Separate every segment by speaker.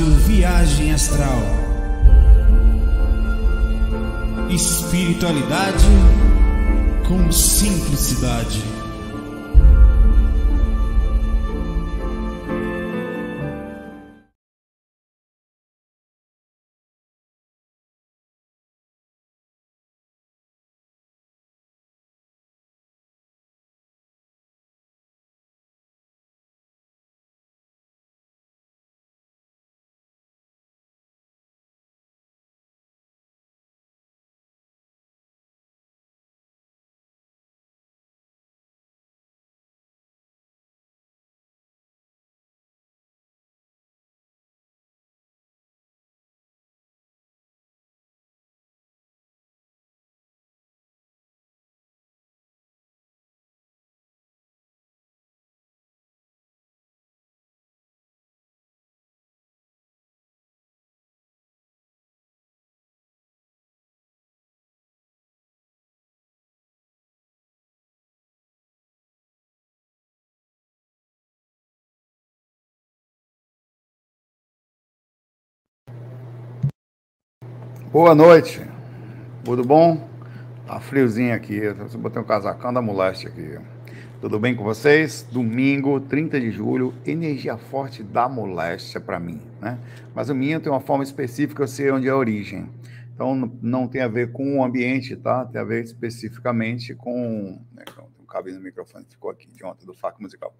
Speaker 1: Rádio Viagem Astral. Espiritualidade com simplicidade. Boa noite. Tudo bom? Tá friozinho aqui. Eu botei um casacão da moleste aqui. Tudo bem com vocês? Domingo, 30 de julho, energia forte da moléstia para mim, né? Mas o minha tem uma forma específica, eu sei onde é a origem. Então, não tem a ver com o ambiente, tá? Tem a ver especificamente com... Né, o cabinho no microfone ficou aqui de ontem, do faco musical.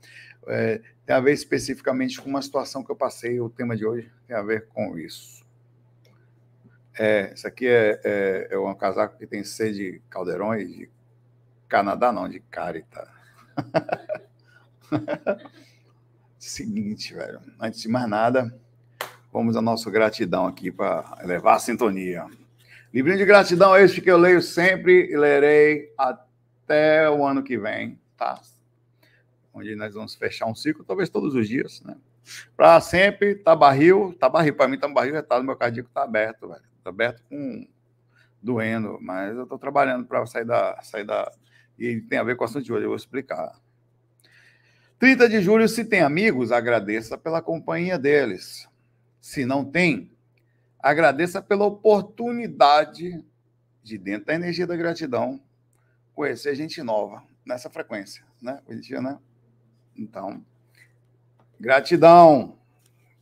Speaker 1: É, tem a ver especificamente com uma situação que eu passei, o tema de hoje tem a ver com isso. É, isso aqui é, é, é um casaco que tem sede de e de Canadá não, de Carita. Seguinte, velho, antes de mais nada, vamos a nossa gratidão aqui para elevar a sintonia. Livrinho de gratidão é este que eu leio sempre e lerei até o ano que vem, tá? onde nós vamos fechar um ciclo, talvez todos os dias, né? Para sempre, tá barril, tá barril. Para mim, tá um barril retado no meu cardíaco tá aberto, velho. Tá aberto com doendo, mas eu tô trabalhando para sair da, sair da. E tem a ver com o assunto de hoje, eu vou explicar. 30 de julho, se tem amigos, agradeça pela companhia deles. Se não tem, agradeça pela oportunidade de dentro da energia da gratidão conhecer gente nova nessa frequência, né? Hoje em dia, né? Então, gratidão.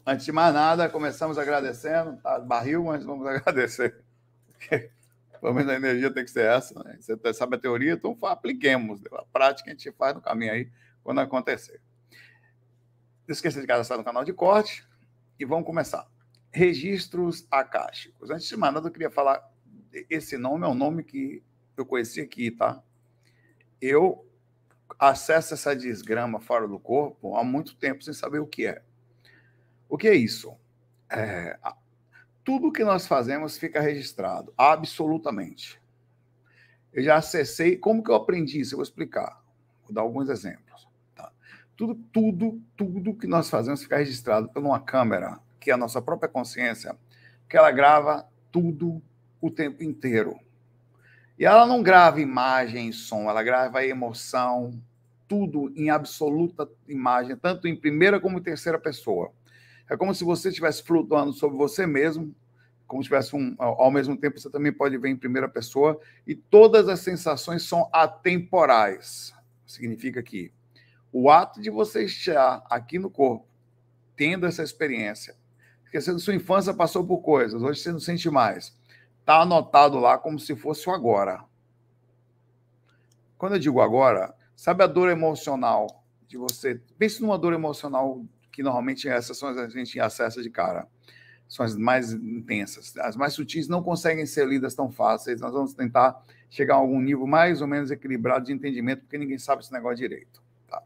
Speaker 1: Antes de mais nada, começamos agradecendo, tá barril, mas vamos agradecer. Porque, pelo menos a energia tem que ser essa, né? Você tá, sabe a teoria, então apliquemos. A prática a gente faz no caminho aí, quando acontecer. Não esqueça de cadastrar no canal de corte e vamos começar. Registros acásticos. Antes de mais nada, eu queria falar. Esse nome é um nome que eu conheci aqui, tá? Eu acessa essa desgrama fora do corpo há muito tempo sem saber o que é. O que é isso? É, tudo que nós fazemos fica registrado, absolutamente. Eu já acessei. Como que eu aprendi isso? Eu vou explicar. Vou dar alguns exemplos. Tá? Tudo, tudo, tudo que nós fazemos fica registrado por uma câmera, que é a nossa própria consciência, que ela grava tudo o tempo inteiro. E ela não grava imagem e som, ela grava emoção, tudo em absoluta imagem, tanto em primeira como em terceira pessoa. É como se você estivesse flutuando sobre você mesmo, como se tivesse um. Ao mesmo tempo, você também pode ver em primeira pessoa, e todas as sensações são atemporais. Significa que o ato de você estar aqui no corpo, tendo essa experiência, esquecendo sua infância, passou por coisas, hoje você não sente mais. Está anotado lá como se fosse o agora. Quando eu digo agora, sabe a dor emocional de você? Pense numa dor emocional que normalmente essas são as que a gente acessa de cara. São as mais intensas. As mais sutis não conseguem ser lidas tão fáceis. Nós vamos tentar chegar a algum nível mais ou menos equilibrado de entendimento, porque ninguém sabe esse negócio direito. Tá?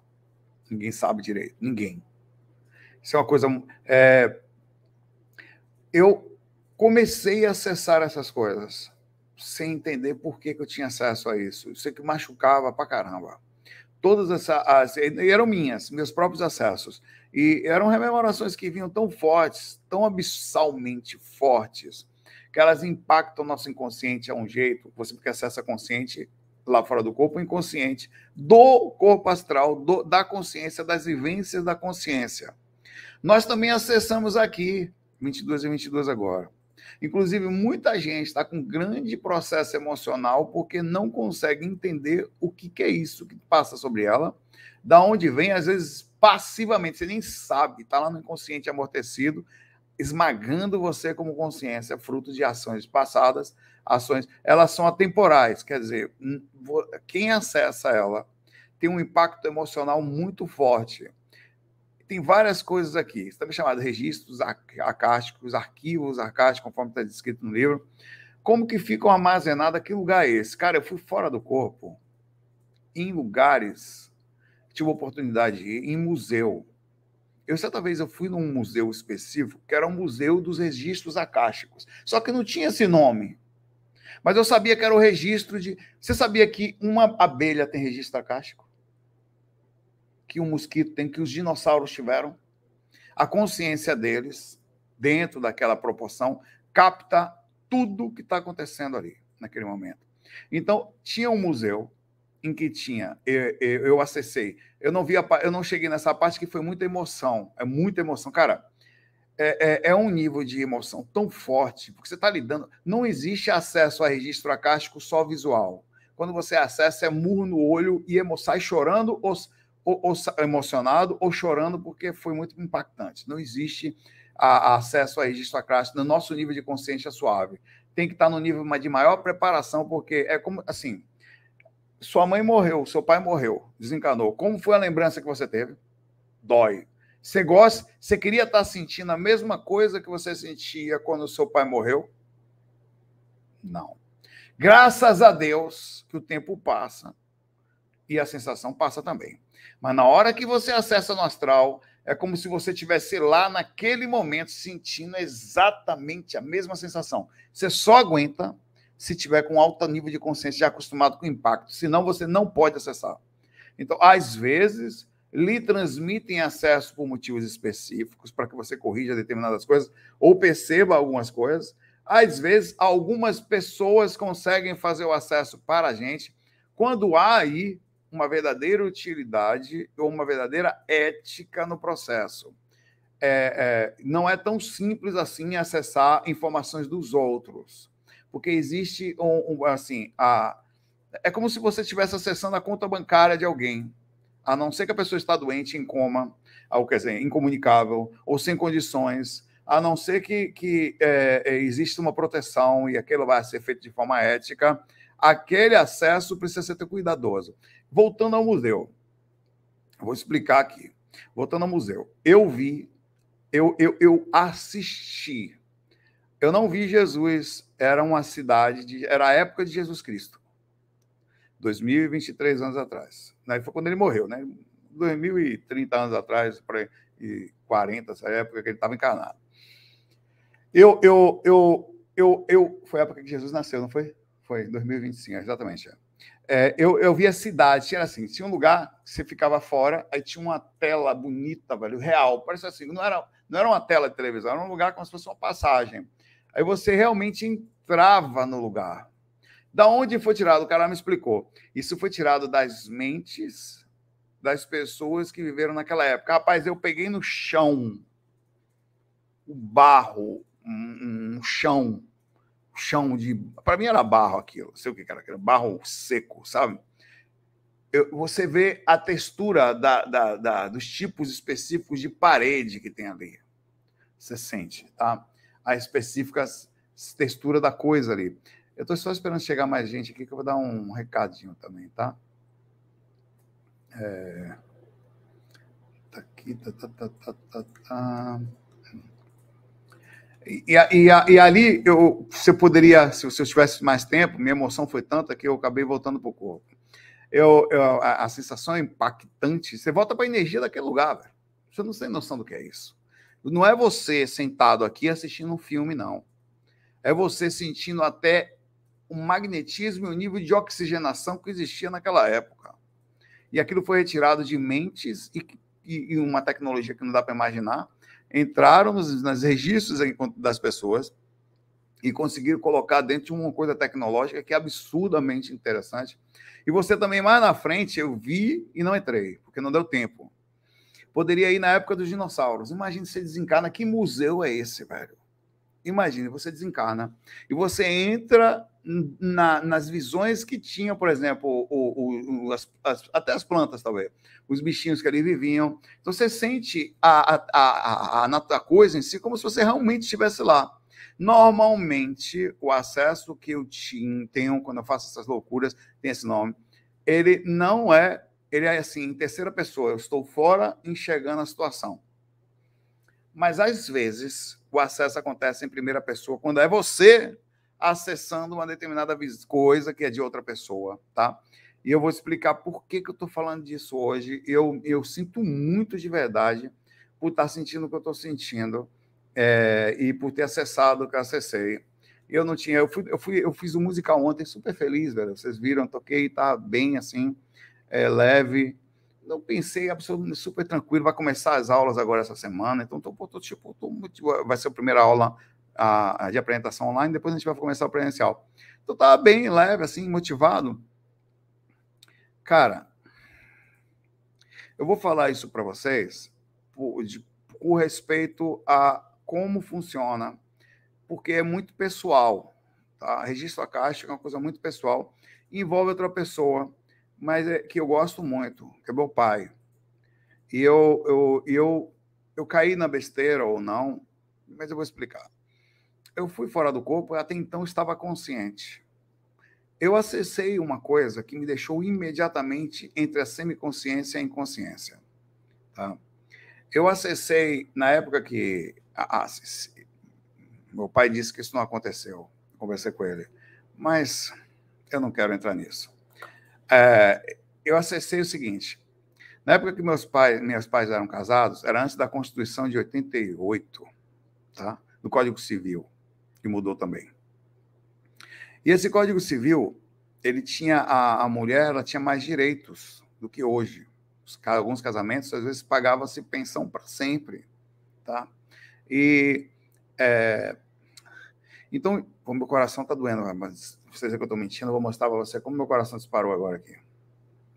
Speaker 1: Ninguém sabe direito. Ninguém. Isso é uma coisa. É... Eu comecei a acessar essas coisas sem entender por que, que eu tinha acesso a isso. Isso é que machucava pra caramba. Todas essas eram minhas, meus próprios acessos. E eram rememorações que vinham tão fortes, tão abissalmente fortes, que elas impactam o nosso inconsciente a um jeito, você que acessa consciente lá fora do corpo, o inconsciente, do corpo astral, do, da consciência, das vivências da consciência. Nós também acessamos aqui, 22 e 22 agora Inclusive, muita gente está com grande processo emocional porque não consegue entender o que, que é isso que passa sobre ela, da onde vem, às vezes passivamente, você nem sabe, está lá no inconsciente amortecido, esmagando você como consciência, fruto de ações passadas, ações, elas são atemporais, quer dizer, hum, quem acessa ela tem um impacto emocional muito forte tem várias coisas aqui. Está também é chamado registros acásticos, arquivos acásticos, conforme está descrito no livro. Como que ficam armazenados Que lugar é esse? Cara, eu fui fora do corpo em lugares tive oportunidade de ir, em museu. Eu, certa vez, eu fui num museu específico, que era o um Museu dos Registros Acásticos. Só que não tinha esse nome. Mas eu sabia que era o registro de... Você sabia que uma abelha tem registro acástico? que o um mosquito tem, que os dinossauros tiveram, a consciência deles, dentro daquela proporção, capta tudo que está acontecendo ali, naquele momento. Então, tinha um museu em que tinha, eu, eu, eu acessei, eu não vi, a, eu não cheguei nessa parte que foi muita emoção, é muita emoção. Cara, é, é, é um nível de emoção tão forte, porque você está lidando, não existe acesso a registro acástico só visual. Quando você acessa, é murro no olho e emo, sai chorando ou ou, ou emocionado ou chorando porque foi muito impactante. Não existe a, a acesso a registro acrástico no nosso nível de consciência suave. Tem que estar no nível de maior preparação, porque é como assim: sua mãe morreu, seu pai morreu, desencanou. Como foi a lembrança que você teve? Dói. Você gosta, você queria estar sentindo a mesma coisa que você sentia quando seu pai morreu? Não. Graças a Deus que o tempo passa e a sensação passa também. Mas na hora que você acessa no astral, é como se você tivesse lá naquele momento sentindo exatamente a mesma sensação. Você só aguenta se tiver com alto nível de consciência já acostumado com o impacto, senão você não pode acessar. Então, às vezes, lhe transmitem acesso por motivos específicos para que você corrija determinadas coisas ou perceba algumas coisas. Às vezes, algumas pessoas conseguem fazer o acesso para a gente quando há aí uma verdadeira utilidade ou uma verdadeira ética no processo. É, é, não é tão simples assim acessar informações dos outros, porque existe um, um, assim a é como se você estivesse acessando a conta bancária de alguém, a não ser que a pessoa está doente, em coma, ou quer dizer, incomunicável ou sem condições, a não ser que, que é, é exista uma proteção e aquilo vai ser feito de forma ética aquele acesso precisa ser cuidadoso. Voltando ao museu, vou explicar aqui. Voltando ao museu, eu vi, eu, eu, eu assisti. Eu não vi Jesus, era uma cidade, de, era a época de Jesus Cristo. 2023 anos atrás. Aí né, foi quando ele morreu, né? 2030 anos atrás, para 40, essa época que ele estava encarnado. Eu, eu, eu, eu, eu, foi a época que Jesus nasceu, não foi? Foi 2025, exatamente. É. é, eu, eu vi a cidade, era assim, tinha um lugar que você ficava fora, aí tinha uma tela bonita, velho, real, parecia assim, não era, não era uma tela de televisão, era um lugar como se fosse uma passagem. Aí você realmente entrava no lugar. Da onde foi tirado? O cara me explicou. Isso foi tirado das mentes das pessoas que viveram naquela época. Rapaz, eu peguei no chão, o barro, um, um chão, chão de. Para mim era barro aquilo, sei o que era aquilo, barro seco, sabe? Eu, você vê a textura da, da, da, dos tipos específicos de parede que tem ali. Você sente, tá? A específica textura da coisa ali. Eu estou só esperando chegar mais gente aqui que eu vou dar um recadinho também, tá? É... Tá aqui, tá, tá, tá, tá, tá. tá. E, e, e, ali eu, você poderia, se, eu tivesse mais tempo, minha emoção foi tanta que eu acabei voltando para o corpo. Eu, eu a, a, sensação é impactante. Você volta para a energia daquele lugar, velho. Você não tem noção do que é isso. Não é você sentado aqui assistindo um filme, não. É você sentindo até o magnetismo e o nível de oxigenação que existia naquela época. E aquilo foi retirado de mentes e, e, e uma tecnologia que não dá para imaginar entraram nos, nos registros das pessoas e conseguiram colocar dentro de uma coisa tecnológica que é absurdamente interessante. E você também, mais na frente, eu vi e não entrei, porque não deu tempo. Poderia ir na época dos dinossauros. Imagine você desencarna. Que museu é esse, velho? Imagine, você desencarna e você entra na, nas visões que tinham, por exemplo, o, o, as, as, até as plantas, talvez, os bichinhos que ali viviam. Então você sente a, a, a, a, coisa em si como se você realmente estivesse lá. Normalmente, o acesso que eu tenho quando eu faço essas loucuras, tem esse nome, ele não é, ele é assim, em terceira pessoa, eu estou fora enxergando a situação. Mas às vezes, o acesso acontece em primeira pessoa, quando é você acessando uma determinada coisa que é de outra pessoa, tá? E eu vou explicar por que, que eu estou falando disso hoje. Eu, eu sinto muito de verdade por estar tá sentindo o que eu estou sentindo é, e por ter acessado o que eu acessei. Eu não tinha, eu fui, eu fui, eu fiz o um musical ontem super feliz, velho. Vocês viram, toquei, tá bem assim, é, leve. Não pensei, absolutamente super tranquilo. Vai começar as aulas agora essa semana, então tô, tô tipo, tô muito, vai ser a primeira aula a, de apresentação online, depois a gente vai começar o presencial. Então tava tá bem leve, assim, motivado. Cara, eu vou falar isso para vocês por, de, respeito a como funciona, porque é muito pessoal. Tá? Registro a caixa é uma coisa muito pessoal, envolve outra pessoa, mas é que eu gosto muito, que é meu pai. E eu, eu, eu, eu caí na besteira ou não, mas eu vou explicar eu fui fora do corpo, e até então estava consciente. Eu acessei uma coisa que me deixou imediatamente entre a semiconsciência e a inconsciência. Tá? Eu acessei, na época que. Ah, meu pai disse que isso não aconteceu, conversei com ele, mas eu não quero entrar nisso. É, eu acessei o seguinte: na época que meus pais, meus pais eram casados, era antes da Constituição de 88, tá? do Código Civil que mudou também. E esse Código Civil, ele tinha a, a mulher, ela tinha mais direitos do que hoje. Os, alguns casamentos às vezes pagava-se pensão para sempre, tá? E é, então, o meu coração está doendo, mas vocês que eu estou mentindo, eu vou mostrar para você como meu coração disparou agora aqui.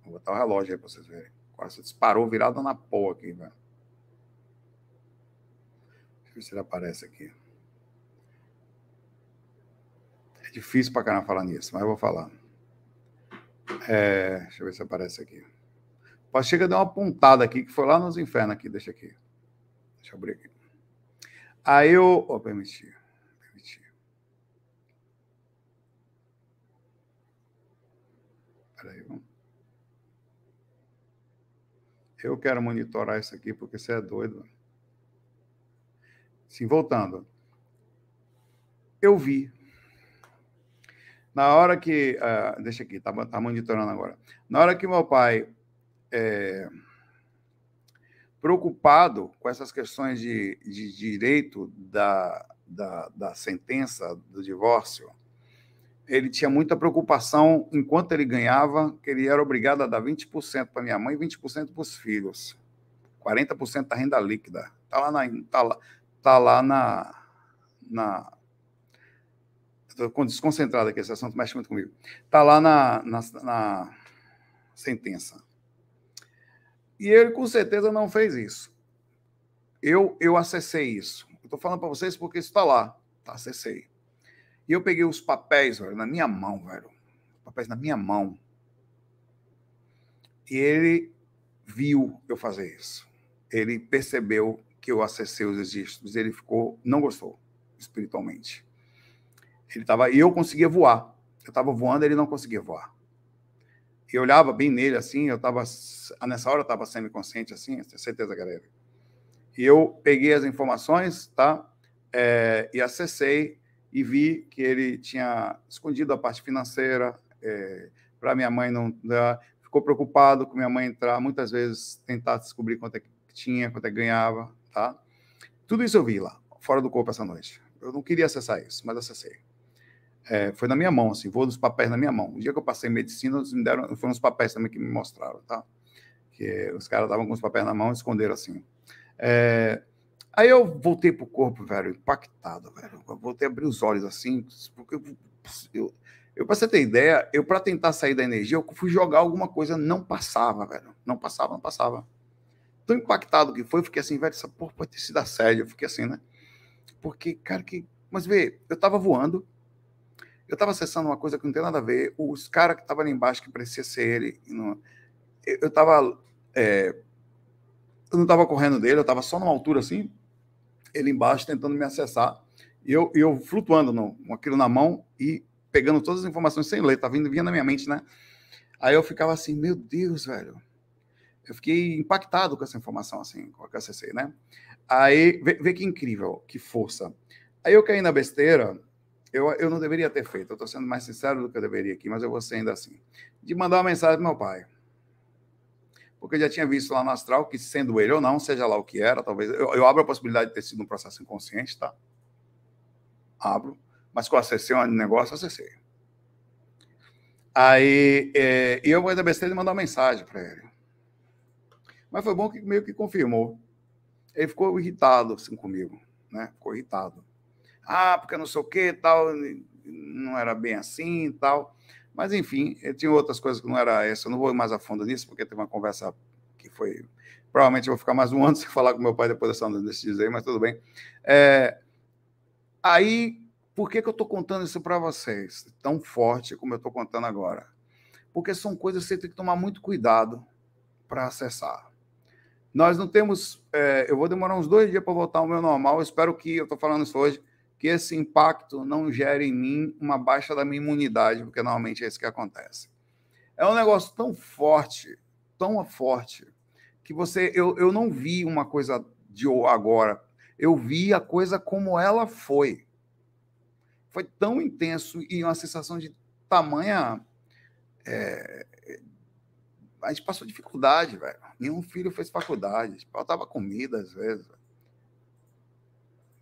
Speaker 1: Vou botar o relógio aí para vocês verem. O coração disparou virado na porra aqui, velho. Deixa eu ver se ele aparece aqui. Difícil pra caramba falar nisso, mas eu vou falar. É, deixa eu ver se aparece aqui. O Pacheca deu uma pontada aqui, que foi lá nos infernos aqui, deixa aqui. Deixa eu abrir aqui. Aí eu... Oh, permitir. Permitir. Peraí, vamos... Eu quero monitorar isso aqui, porque você é doido. Sim, voltando. Eu vi na hora que. Uh, deixa aqui, tá, tá, monitorando agora. Na hora que meu pai. É, preocupado com essas questões de, de direito da, da, da sentença do divórcio, ele tinha muita preocupação enquanto ele ganhava, que ele era obrigado a dar 20% para minha mãe e 20% para os filhos. 40% da renda líquida. Está lá, na, tá lá, tá lá na, na, estou desconcentrado aqui, esse assunto mexe muito comigo. Está lá na, na, na sentença. E ele com certeza não fez isso. Eu, eu acessei isso. Estou falando para vocês porque isso está lá. Tá, acessei. E eu peguei os papéis, velho, na minha mão, velho. Papéis na minha mão. E ele viu eu fazer isso. Ele percebeu que eu acessei os registros. Ele ficou, não gostou espiritualmente. Ele tava, e eu conseguia voar. Eu estava voando, ele não conseguia voar. E eu olhava bem nele assim, eu estava nessa hora eu estava semi-consciente assim, tenho certeza, galera. E eu peguei as informações, tá? É, e acessei e vi que ele tinha escondido a parte financeira é, eh, para minha mãe não dar. Né? Ficou preocupado com minha mãe entrar, muitas vezes tentar descobrir quanto é que tinha, quanto é que ganhava, tá? Tudo isso eu vi lá, fora do corpo essa noite. Eu não queria acessar isso, mas acessei é, foi na minha mão, assim, voou dos papéis na minha mão. O dia que eu passei em medicina, eles me deram, foram os papéis também que me mostraram, tá? Que os caras estavam com os papéis na mão e esconderam assim. É, aí eu voltei pro corpo, velho, impactado, velho. Eu voltei a abrir os olhos assim, porque eu, eu você ter ideia, eu para tentar sair da energia, eu fui jogar alguma coisa, não passava, velho. Não passava, não passava. Tão impactado que foi, eu fiquei assim, velho, essa porra pode ter sido sério. Eu fiquei assim, né? Porque, cara, que. Mas vê, eu tava voando, eu estava acessando uma coisa que não tem nada a ver. Os caras que estavam ali embaixo, que parecia ser ele, não... eu estava. É... eu não estava correndo dele, eu estava só numa altura assim, ele embaixo tentando me acessar. E eu, eu flutuando no, com aquilo na mão e pegando todas as informações sem ler, tá vindo, vindo na minha mente, né? Aí eu ficava assim, meu Deus, velho. Eu fiquei impactado com essa informação, assim, com a que acessei, né? Aí, vê, vê que incrível, que força. Aí eu caí na besteira eu, eu não deveria ter feito, eu estou sendo mais sincero do que eu deveria aqui, mas eu vou ser ainda assim. De mandar uma mensagem para meu pai. Porque eu já tinha visto lá no astral que, sendo ele ou não, seja lá o que era, talvez. Eu, eu abro a possibilidade de ter sido um processo inconsciente, tá? Abro. Mas com acessão acessei um negócio, acessei. Aí é, eu vou ainda besteira de mandar uma mensagem para ele. Mas foi bom que meio que confirmou. Ele ficou irritado assim, comigo, né? Ficou irritado. Ah, porque não sei o que tal, não era bem assim tal. Mas, enfim, eu eh, tinha outras coisas que não era essa. Eu não vou mais a fundo nisso, porque tem uma conversa que foi. Provavelmente eu vou ficar mais um ano sem falar com meu pai depois dessa onda desses aí, mas tudo bem. É... Aí, por que, que eu estou contando isso para vocês, tão forte como eu estou contando agora? Porque são coisas que você tem que tomar muito cuidado para acessar. Nós não temos. É... eu vou demorar uns dois dias para voltar ao meu normal. Eu espero que. Eu estou falando isso hoje que esse impacto não gere em mim uma baixa da minha imunidade, porque normalmente é isso que acontece. É um negócio tão forte, tão forte, que você. Eu, eu não vi uma coisa de agora. Eu vi a coisa como ela foi. Foi tão intenso e uma sensação de tamanha. É, a gente passou dificuldade, velho. Nenhum filho fez faculdade. Faltava comida, às vezes.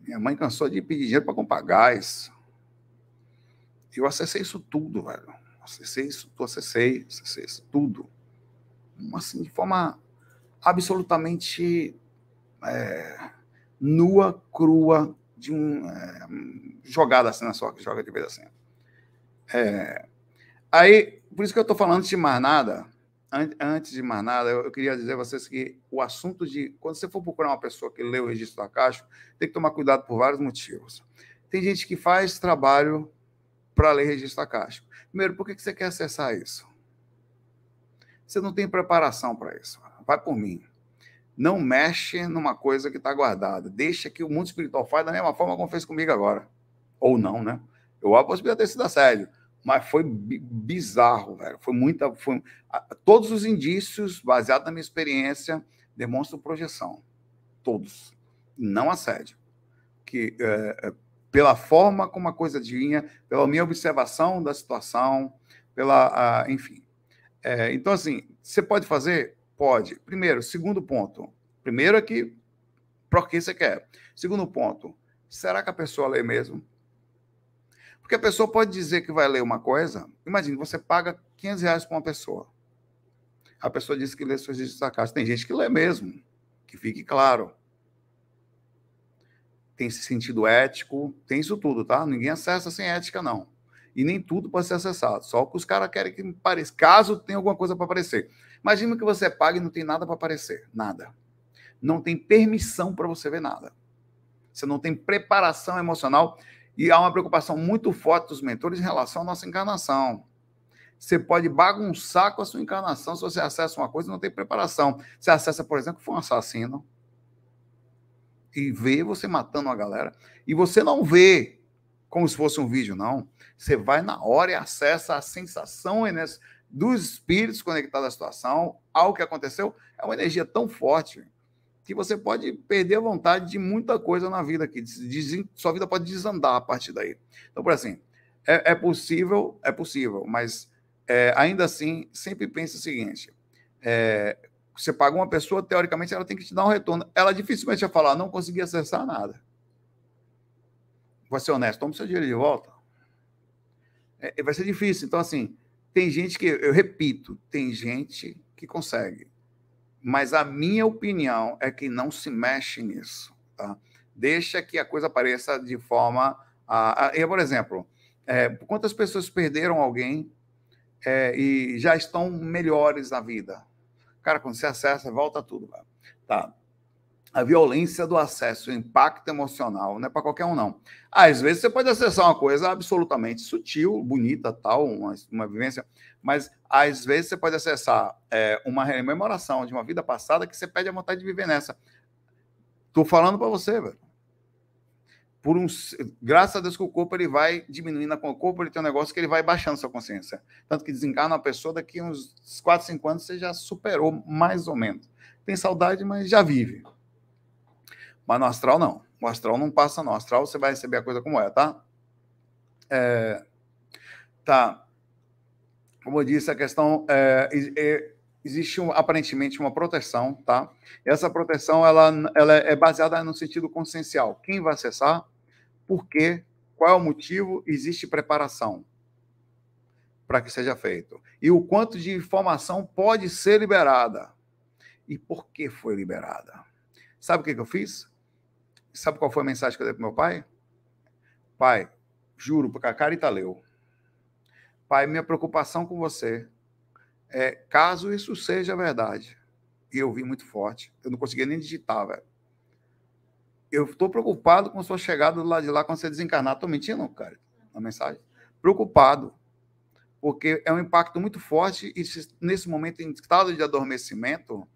Speaker 1: Minha mãe cansou de pedir dinheiro para comprar gás. Eu acessei isso tudo, velho. Acessei isso, tudo, acessei, acessei isso tudo. Assim, de forma absolutamente é, nua, crua, de um é, jogada assim na sua que joga de vez assim. É, aí, por isso que eu estou falando de mais nada, antes de mais nada, eu, queria dizer a vocês que o assunto de. Quando você for procurar uma pessoa que lê o registro da Caixa, tem que tomar cuidado por vários motivos. Tem gente que faz trabalho para ler registro da Caixa. Primeiro, por que você quer acessar isso? Você não tem preparação para isso. Vai por mim. Não mexe numa coisa que está guardada. Deixa que o mundo espiritual faz da mesma forma como fez comigo agora. Ou não, né? Eu abro a possibilidade de ter sido assédio mas foi bizarro, velho. Foi muita. Foi, todos os indícios, baseados na minha experiência, demonstram projeção. Todos. Não assédio. Que, é, é, pela forma como a coisa vinha, pela minha observação da situação, pela. A, enfim. É, então, assim, você pode fazer? Pode. Primeiro, segundo ponto. Primeiro é que. Para que você quer? Segundo ponto, será que a pessoa lê mesmo? Porque a pessoa pode dizer que vai ler uma coisa. Imagina, você paga 500 reais para uma pessoa. A pessoa diz que lê seus registros da casa. Tem gente que lê mesmo, que fique claro. Tem esse sentido ético, tem isso tudo, tá? Ninguém acessa sem ética, não. E nem tudo pode ser acessado. Só que os caras querem que pareça. Caso tenha alguma coisa para aparecer. Imagina que você paga e não tem nada para aparecer. Nada. Não tem permissão para você ver nada. Você não tem preparação emocional e há uma preocupação muito forte dos mentores em relação à nossa encarnação. Você pode bagunçar com a sua encarnação se você acessa uma coisa e não tem preparação. Você acessa, por exemplo, foi um assassino e vê você matando uma galera. E você não vê como se fosse um vídeo, não. Você vai na hora e acessa a sensação dos espíritos conectados à situação, ao que aconteceu. É uma energia tão forte que você pode perder a vontade de muita coisa na vida aqui. Sua vida pode desandar a partir daí. Então, por assim, é, é possível, é possível, mas é, ainda assim, sempre pense o seguinte: é, você paga uma pessoa, teoricamente, ela tem que te dar um retorno. Ela dificilmente vai falar, não consegui acessar nada. Vou ser honesto, toma seu dinheiro de volta. É, vai ser difícil. Então, assim, tem gente que, eu repito, tem gente que consegue mas a minha opinião é que não se mexe nisso. Tá? Deixa que a coisa apareça de forma. Ah, eu, por exemplo, é, quantas pessoas perderam alguém é, e já estão melhores na vida? Cara, quando você acessa, volta tudo. Tá? a violência do acesso, o impacto emocional, não é para qualquer um, não. Às vezes você pode acessar uma coisa absolutamente sutil, bonita, tal, uma, uma vivência, mas às vezes você pode acessar é, uma rememoração de uma vida passada que você perde a vontade de viver nessa. Tô falando para você, velho. Por um, graças a Deus que o corpo ele vai diminuindo com o corpo, ele tem um negócio que ele vai baixando sua consciência. Tanto que desencarna uma pessoa, daqui uns 4, 5 anos você já superou mais ou menos. Tem saudade, mas já vive mas no astral, não. O astral não passa, não. O astral você vai receber a coisa como é, tá? É, tá. Como eu disse, a questão é, é, existe um, aparentemente uma proteção, tá? E essa proteção ela, ela é baseada no sentido consciencial. Quem vai acessar? Por quê? Qual é o motivo? Existe preparação para que seja feito. E o quanto de informação pode ser liberada. E por que foi liberada? Sabe o que, que eu fiz? Sabe qual foi a mensagem que eu dei para meu pai? Pai, juro, porque a Carita leu. Pai, minha preocupação com você é caso isso seja verdade. E eu vi muito forte. Eu não conseguia nem digitar, velho. Eu estou preocupado com sua chegada do lado de lá quando você desencarnar. Estou mentindo, cara, na mensagem? Preocupado. Porque é um impacto muito forte e nesse momento, em estado de adormecimento,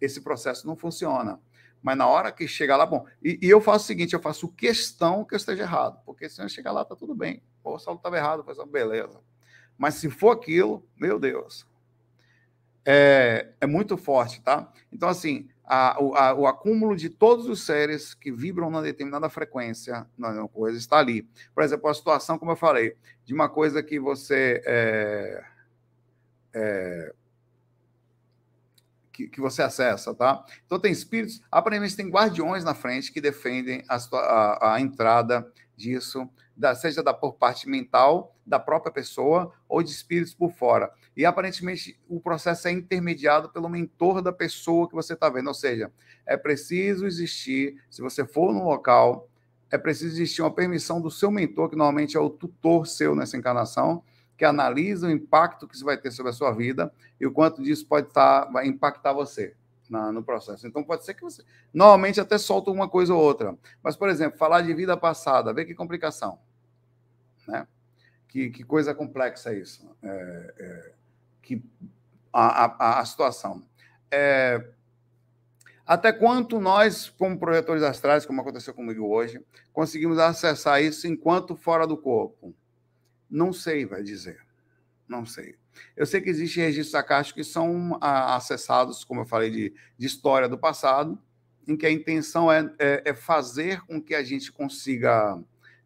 Speaker 1: esse processo não funciona. Mas na hora que chegar lá, bom. E, e, eu faço o seguinte: eu faço questão que eu esteja errado, porque se eu chegar lá, tá tudo bem. Pô, o Saulo estava errado, mas beleza. Mas se for aquilo, meu Deus. É, é muito forte, tá? Então, assim, a, a, o acúmulo de todos os seres que vibram na determinada frequência na coisa está ali. Por exemplo, a situação, como eu falei, de uma coisa que você. É, é, que, que você acessa, tá? Então tem espíritos, aparentemente tem guardiões na frente que defendem a, a, a entrada disso, da, seja da por parte mental da própria pessoa ou de espíritos por fora. E aparentemente o processo é intermediado pelo mentor da pessoa que você está vendo. Ou seja, é preciso existir, se você for no local, é preciso existir uma permissão do seu mentor, que normalmente é o tutor seu nessa encarnação, que analisa o impacto que isso vai ter sobre a sua vida e o quanto disso pode estar, tá, vai impactar você na, no processo. Então, pode ser que você. Normalmente, até solta uma coisa ou outra. Mas, por exemplo, falar de vida passada, vê que complicação. Né? Que, que coisa complexa isso. É, é, que a, a, a situação. É, até quanto nós, como projetores astrais, como aconteceu comigo hoje, conseguimos acessar isso enquanto fora do corpo? Não sei, vai dizer. Não sei. Eu sei que existem registros acásticos que são ah, acessados, como eu falei, de, de, história do passado, em que a intenção é, é, é, fazer com que a gente consiga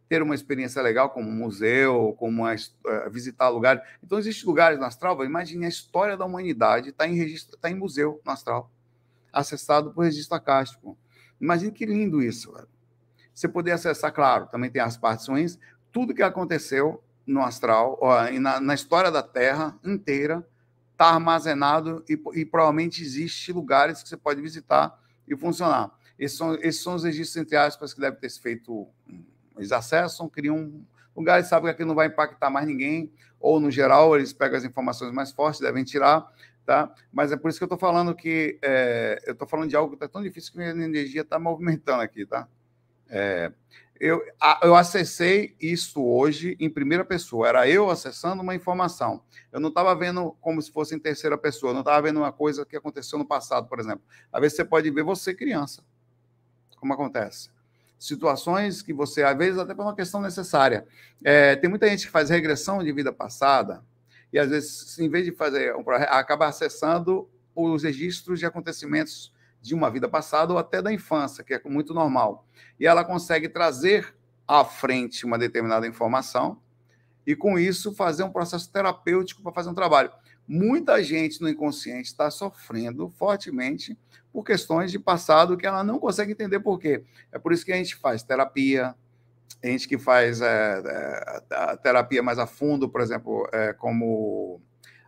Speaker 1: ter uma experiência legal, como um museu, como uma, eh, visitar lugares. Então, existem lugares no astral, imagine a história da humanidade está em, registro, está em museu no astral, acessado por registro acástico. Imagine que lindo isso. Velho. Você poder acessar, claro, também tem as partes ruins, tudo que aconteceu no astral, ó, na, na, história da Terra inteira, está armazenado e, e, provavelmente existe lugares que você pode visitar e funcionar. Esses são, esses são os registros, entre aspas, que devem ter se feito. Eles acessam, criam um lugar e sabem que aqui não vai impactar mais ninguém, ou no geral, eles pegam as informações mais fortes, devem tirar, tá? Mas é por isso que eu estou falando que é, eu estou falando de algo que está tão difícil que minha energia está movimentando aqui, tá? É, eu, eu acessei isso hoje em primeira pessoa. Era eu acessando uma informação. Eu não estava vendo como se fosse em terceira pessoa. Eu não estava vendo uma coisa que aconteceu no passado, por exemplo. Às vezes você pode ver você criança, como acontece. Situações que você, às vezes, até por uma questão necessária. É, tem muita gente que faz regressão de vida passada e, às vezes, em vez de fazer, acaba acessando os registros de acontecimentos de uma vida passada ou até da infância, que é muito normal. E ela consegue trazer à frente uma determinada informação e, com isso, fazer um processo terapêutico para fazer um trabalho. Muita gente no inconsciente está sofrendo fortemente por questões de passado que ela não consegue entender por quê. É por isso que a gente faz terapia, a gente que faz é, é, terapia mais a fundo, por exemplo, é, como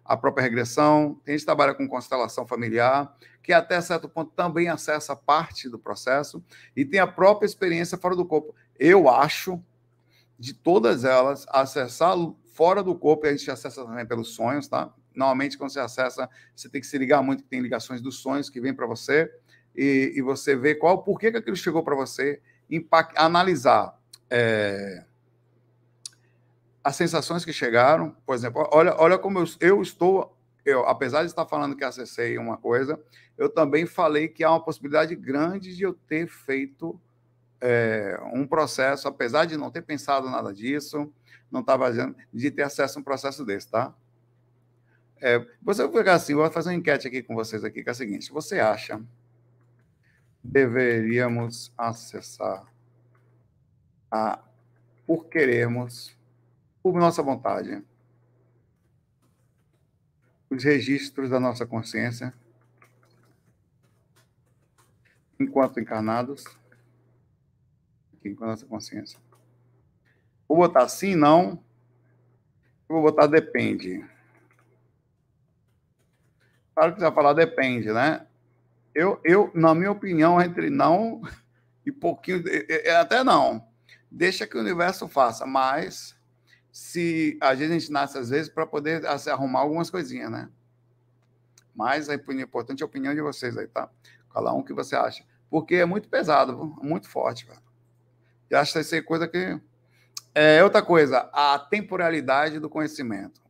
Speaker 1: a própria regressão, a gente trabalha com constelação familiar, que até certo ponto também acessa parte do processo, e tem a própria experiência fora do corpo. Eu acho, de todas elas, acessar fora do corpo, a gente acessa também pelos sonhos, tá? Normalmente, quando você acessa, você tem que se ligar muito, que tem ligações dos sonhos que vem para você, e, e, você vê qual, por que, que aquilo chegou para você, impact, analisar. É as sensações que chegaram, por exemplo, olha, olha como eu, eu estou, eu, apesar de estar falando que acessei é uma coisa, eu também falei que há uma possibilidade grande de eu ter feito é, um processo, apesar de não ter pensado nada disso, não estava dizendo, de ter acesso a um processo desse, tá? É, você vai pegar assim, vou fazer uma enquete aqui com vocês aqui, que é a seguinte, você acha deveríamos acessar a, por queremos por nossa vontade. Os registros da nossa consciência, enquanto encarnados, aqui com a nossa consciência. Vou botar sim, não. Vou botar depende. Claro que você vai falar depende, né? Eu, eu, na minha opinião, entre não e pouquinho, é, é, é até não. Deixa que o universo faça, mas se a gente nasce às vezes para poder assim, arrumar algumas coisinhas, né? Mas é importante a opinião de vocês aí, tá? Cada um que você acha. Porque é muito pesado, é muito forte, velho. E acho que é coisa que. É, é outra coisa, a temporalidade do conhecimento.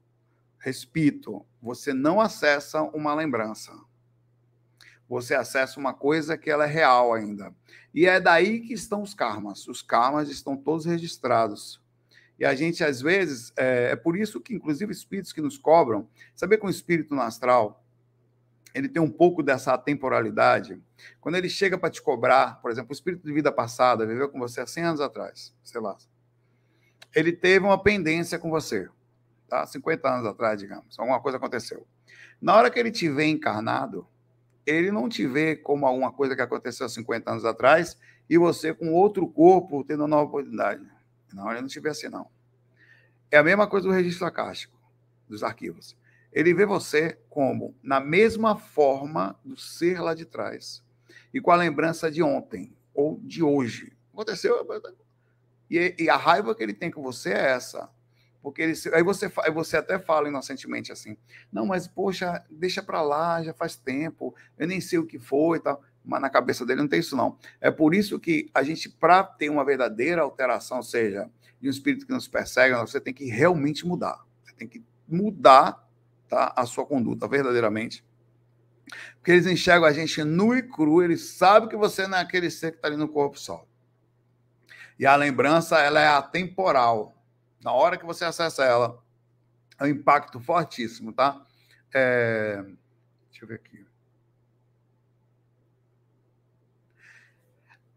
Speaker 1: Respeito, você não acessa uma lembrança. Você acessa uma coisa que ela é real ainda. E é daí que estão os karmas. Os karmas estão todos registrados e a gente, às vezes, é, é por isso que, inclusive, espíritos que nos cobram, saber que o um espírito no astral, ele tem um pouco dessa temporalidade. Quando ele chega para te cobrar, por exemplo, o espírito de vida passada viveu com você há 100 anos atrás, sei lá. Ele teve uma pendência com você, tá? 50 anos atrás, digamos. Alguma coisa aconteceu. Na hora que ele te vê encarnado, ele não te vê como alguma coisa que aconteceu há 50 anos atrás e você com outro corpo tendo uma nova oportunidade. Não, ele não estiver assim, não. É a mesma coisa do registro acástico, dos arquivos. Ele vê você como na mesma forma do ser lá de trás e com a lembrança de ontem ou de hoje. Aconteceu. E, e a raiva que ele tem com você é essa. Porque ele, aí, você, aí você até fala inocentemente assim: não, mas poxa, deixa para lá, já faz tempo, eu nem sei o que foi e tal mas na cabeça dele não tem isso, não. É por isso que a gente, para ter uma verdadeira alteração, ou seja, de um espírito que nos persegue, você tem que realmente mudar. Você tem que mudar tá, a sua conduta, verdadeiramente. Porque eles enxergam a gente nu e cru, eles sabem que você não é aquele ser que está ali no corpo só. E a lembrança, ela é atemporal. Na hora que você acessa ela, é um impacto fortíssimo, tá? É... Deixa eu ver aqui.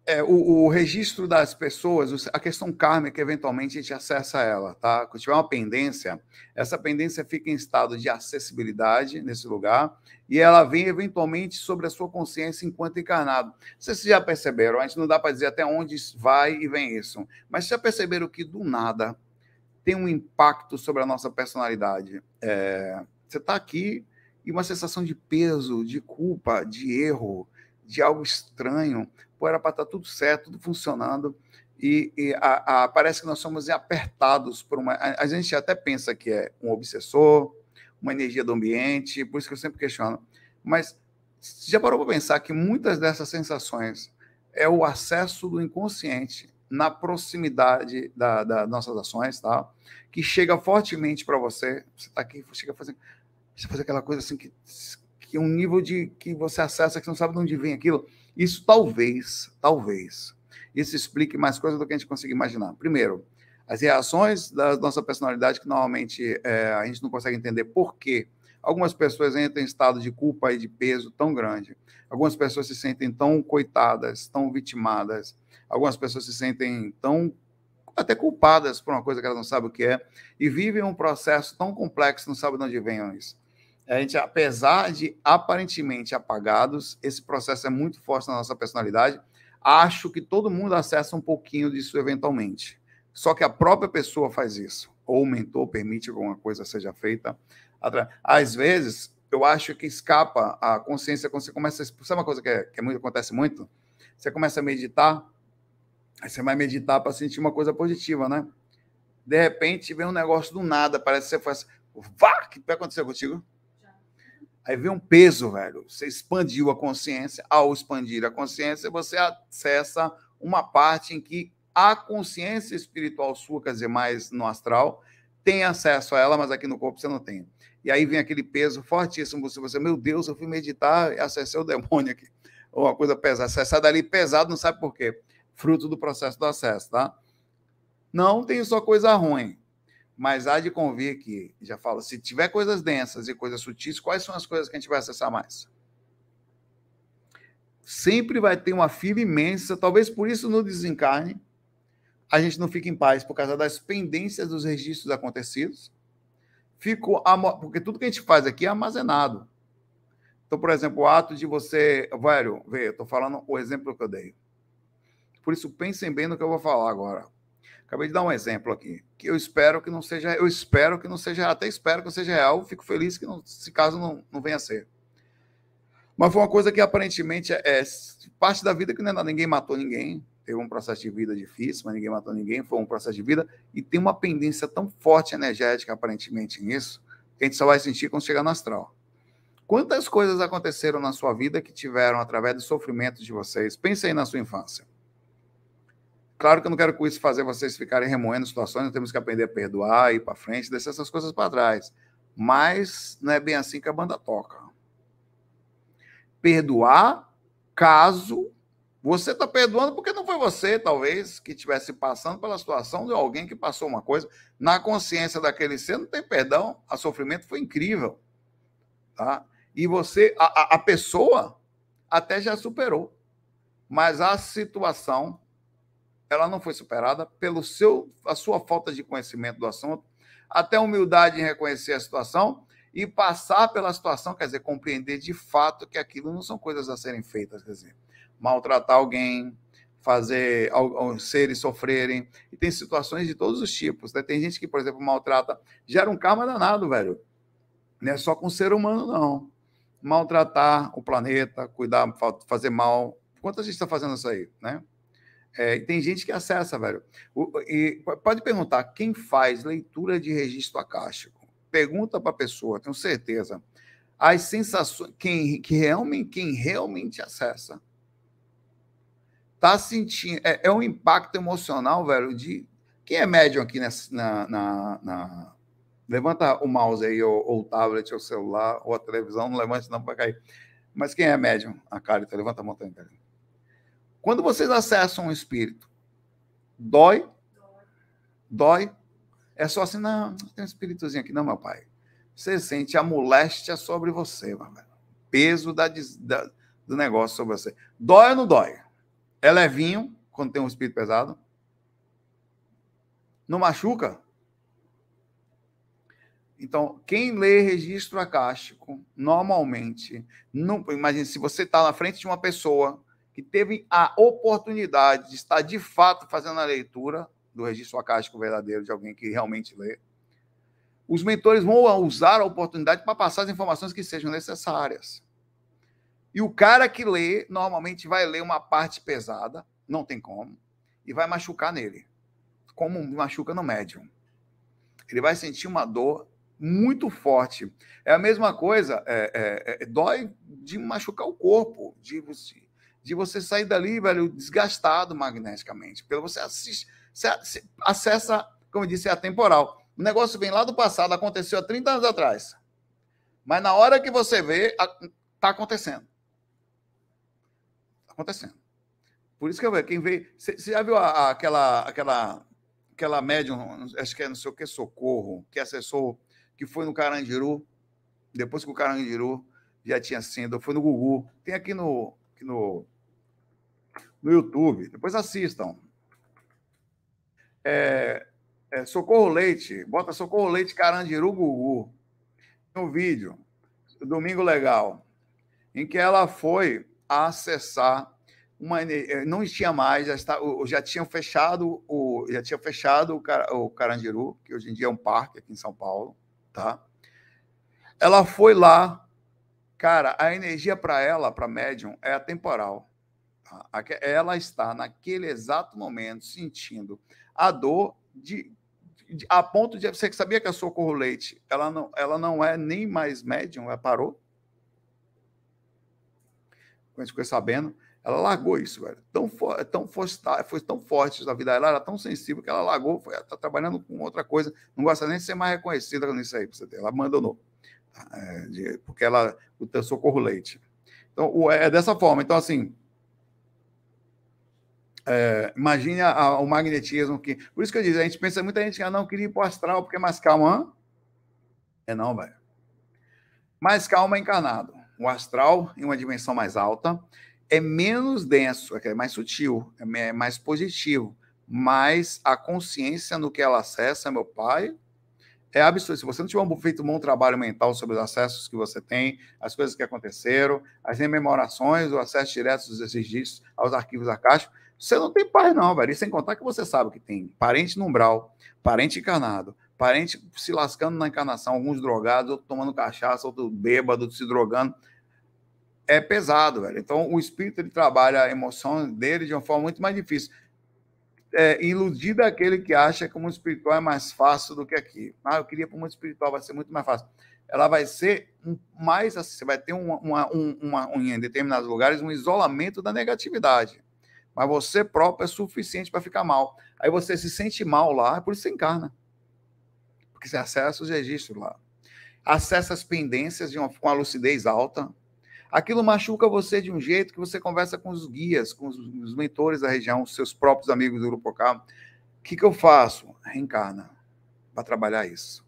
Speaker 1: É, o, o, registro das pessoas, a questão kármica, eventualmente a gente acessa ela, tá? Quando tiver uma pendência, essa pendência fica em estado de acessibilidade nesse lugar e ela vem eventualmente sobre a sua consciência enquanto encarnado. Vocês já perceberam, a gente não dá para dizer até onde vai e vem isso, mas já perceberam que do nada tem um impacto sobre a nossa personalidade. É, você está aqui e uma sensação de peso, de culpa, de erro, de algo estranho pô, era para estar tá tudo certo, tudo funcionando, e, e a, a, parece que nós somos apertados por uma. A, a, gente até pensa que é um obsessor, uma energia do ambiente, por isso que eu sempre questiono. Mas já parou para pensar que muitas dessas sensações é o acesso do inconsciente na proximidade das da nossas ações, tá? que chega fortemente para você. Você está aqui, chega fazendo, você faz aquela coisa assim que, que um nível de que você acessa que você não sabe de onde vem aquilo isso talvez, talvez, isso explique mais coisas do que a gente consegue imaginar. Primeiro, as reações da nossa personalidade, que normalmente é, a gente não consegue entender por quê. Algumas pessoas entram em estado de culpa e de peso tão grande. Algumas pessoas se sentem tão coitadas, tão vitimadas. Algumas pessoas se sentem tão até culpadas por uma coisa que elas não sabem o que é e vivem um processo tão complexo, não sabem de onde vem isso. A gente, apesar de aparentemente apagados, esse processo é muito forte na nossa personalidade. Acho que todo mundo acessa um pouquinho disso eventualmente. Só que a própria pessoa faz isso, ou o mentor permite que alguma coisa seja feita. Às vezes, eu acho que escapa a consciência quando você começa. Sabe uma coisa que, é, que é muito, acontece muito? Você começa a meditar, aí você vai meditar para sentir uma coisa positiva, né? De repente vem um negócio do nada, parece que você faz. Vá! O que vai acontecer contigo? Aí vem um peso, velho. Você expandiu a consciência. Ao expandir a consciência, você acessa uma parte em que a consciência espiritual sua, quer dizer, mais no astral, tem acesso a ela, mas aqui no corpo você não tem. E aí vem aquele peso fortíssimo. Você, você assim, meu Deus, eu fui meditar e acessei o demônio aqui. ou Uma coisa pesada. Acessar dali pesado, não sabe por quê. Fruto do processo do acesso, tá? Não tem só coisa ruim. Mas há de convir que, já falo, se tiver coisas densas e coisas sutis, quais são as coisas que a gente vai acessar mais? Sempre vai ter uma fila imensa, talvez por isso no desencarne, a gente não fica em paz por causa das pendências dos registros acontecidos. Fico porque tudo que a gente faz aqui é armazenado. Então, por exemplo, o ato de você, velho, vê, eu estou falando o exemplo que eu dei. Por isso, pensem bem no que eu vou falar agora. Acabei de dar um exemplo aqui, que eu espero que não seja, eu espero que não seja, até espero que não seja real, fico feliz que não, se caso não, não venha a ser. Mas foi uma coisa que aparentemente é, é parte da vida que não é, ninguém matou ninguém, teve um processo de vida difícil, mas ninguém matou ninguém, foi um processo de vida e tem uma pendência tão forte energética aparentemente nisso, que a gente só vai sentir quando chegar no astral. Quantas coisas aconteceram na sua vida que tiveram através dos sofrimentos de vocês? Pense aí na sua infância. Claro que eu não quero com isso fazer vocês ficarem remoendo situações, nós temos que aprender a perdoar, ir para frente, deixar essas coisas para trás. Mas não é bem assim que a banda toca. Perdoar caso você está perdoando porque não foi você, talvez, que estivesse passando pela situação de alguém que passou uma coisa. Na consciência daquele ser, não tem perdão. A sofrimento foi incrível. Tá? E você, a, a pessoa até já superou. Mas a situação ela não foi superada pelo seu a sua falta de conhecimento do assunto, até humildade em reconhecer a situação e passar pela situação, quer dizer, compreender de fato que aquilo não são coisas a serem feitas, quer dizer, maltratar alguém, fazer seres sofrerem, e tem situações de todos os tipos, né? Tem gente que, por exemplo, maltrata, gera um karma danado, velho. Não é só com o ser humano não. Maltratar o planeta, cuidar, fazer mal. Quanta gente está fazendo isso aí, né? É, tem gente que acessa, velho. O, e pode perguntar quem faz leitura de registro acástico. Pergunta para a pessoa, tenho certeza. As sensações, quem, que realmente, quem realmente acessa, tá sentindo. É, é um impacto emocional, velho, de. Quem é médium aqui nessa, na, na, na... Levanta o mouse aí, ou, ou, o tablet, ou o celular, ou a televisão, não levante não para cair. Mas quem é médium? A Carita, levanta a mão também, tá Carita. Quando vocês acessam um espírito, dói? Dói? É só assim, não, tem um espíritozinho aqui, não, meu pai. Você sente a moléstia sobre você, meu Peso da, da, do negócio sobre você. Dói ou não dói? É levinho quando tem um espírito pesado? Não machuca? Então, quem lê registro acástico, normalmente, não, imagine se você está na frente de uma pessoa que teve a oportunidade de estar de fato fazendo a leitura do registro acástico verdadeiro de alguém que realmente lê. Os mentores vão usar a oportunidade para passar as informações que sejam necessárias. E o cara que lê, normalmente vai ler uma parte pesada, não tem como, e vai machucar nele, como machuca no médium. Ele vai sentir uma dor muito forte. É a mesma coisa, é, é, é, dói de machucar o corpo, de, você de você sair dali, velho, desgastado magneticamente. pelo você assiste, você acessa, como eu disse, é atemporal. O negócio vem lá do passado, aconteceu há 30 anos atrás. Mas na hora que você vê, está acontecendo. Está acontecendo. Por isso que eu vejo, quem vê. Você já viu a, a, aquela, aquela, aquela médium, acho que é não sei o que, socorro, que acessou, que foi no Carandiru, depois que o Carandiru já tinha sido, foi no Gugu. Tem aqui no. Aqui no no YouTube. Depois assistam. É, é, Socorro Leite, bota Socorro Leite Carandiru Gugu. Tem um vídeo, Domingo Legal, em que ela foi acessar uma é, não tinha mais já, está, já tinham fechado o já tinha fechado o, o Carandiru que hoje em dia é um parque aqui em São Paulo tá ela foi lá cara a energia para ela para médium é atemporal ela está naquele exato momento sentindo a dor de, de a ponto de você sabia que a Socorro Leite, ela não, ela não é nem mais médium, ela parou. com a gente sabendo, ela largou isso, velho. Tão, tão foi tão forte na vida dela, era tão sensível que ela largou, foi, ela tá trabalhando com outra coisa, não gosta nem de ser mais reconhecida nisso aí, você ter. ela abandonou. Tá? É, de, porque ela, o Socorro Leite. Então, é dessa forma. Então, assim, é, imagine a, a, o magnetismo que. Por isso que eu digo, a gente pensa, muita gente que ah, não queria ir para o astral porque é mais calmo. Hã? É não, velho. Mais calmo é encarnado. O astral, em uma dimensão mais alta, é menos denso, é, é mais sutil, é, é mais positivo. Mas a consciência no que ela acessa, meu pai, é absurdo. Se você não tiver feito um bom trabalho mental sobre os acessos que você tem, as coisas que aconteceram, as rememorações, o acesso direto dos exercícios aos arquivos da Caixa, você não tem paz, não, velho. E sem contar que você sabe que tem parente no umbral, parente encarnado, parente se lascando na encarnação, alguns drogados, outros tomando cachaça, outro bêbado, outro se drogando. É pesado, velho. Então, o espírito ele trabalha a emoção dele de uma forma muito mais difícil. É, iludido é aquele que acha que o mundo espiritual é mais fácil do que aqui. Ah, eu queria para o mundo espiritual, vai ser muito mais fácil. Ela vai ser mais assim, você vai ter uma, uma, uma, uma em determinados lugares um isolamento da negatividade mas você próprio é suficiente para ficar mal. Aí você se sente mal lá, é por isso você encarna. Porque você acessa os registros lá. Acessa as pendências uma, com a lucidez alta. Aquilo machuca você de um jeito que você conversa com os guias, com os, os mentores da região, os seus próprios amigos do Urupocá. O que, que eu faço? Reencarna para trabalhar isso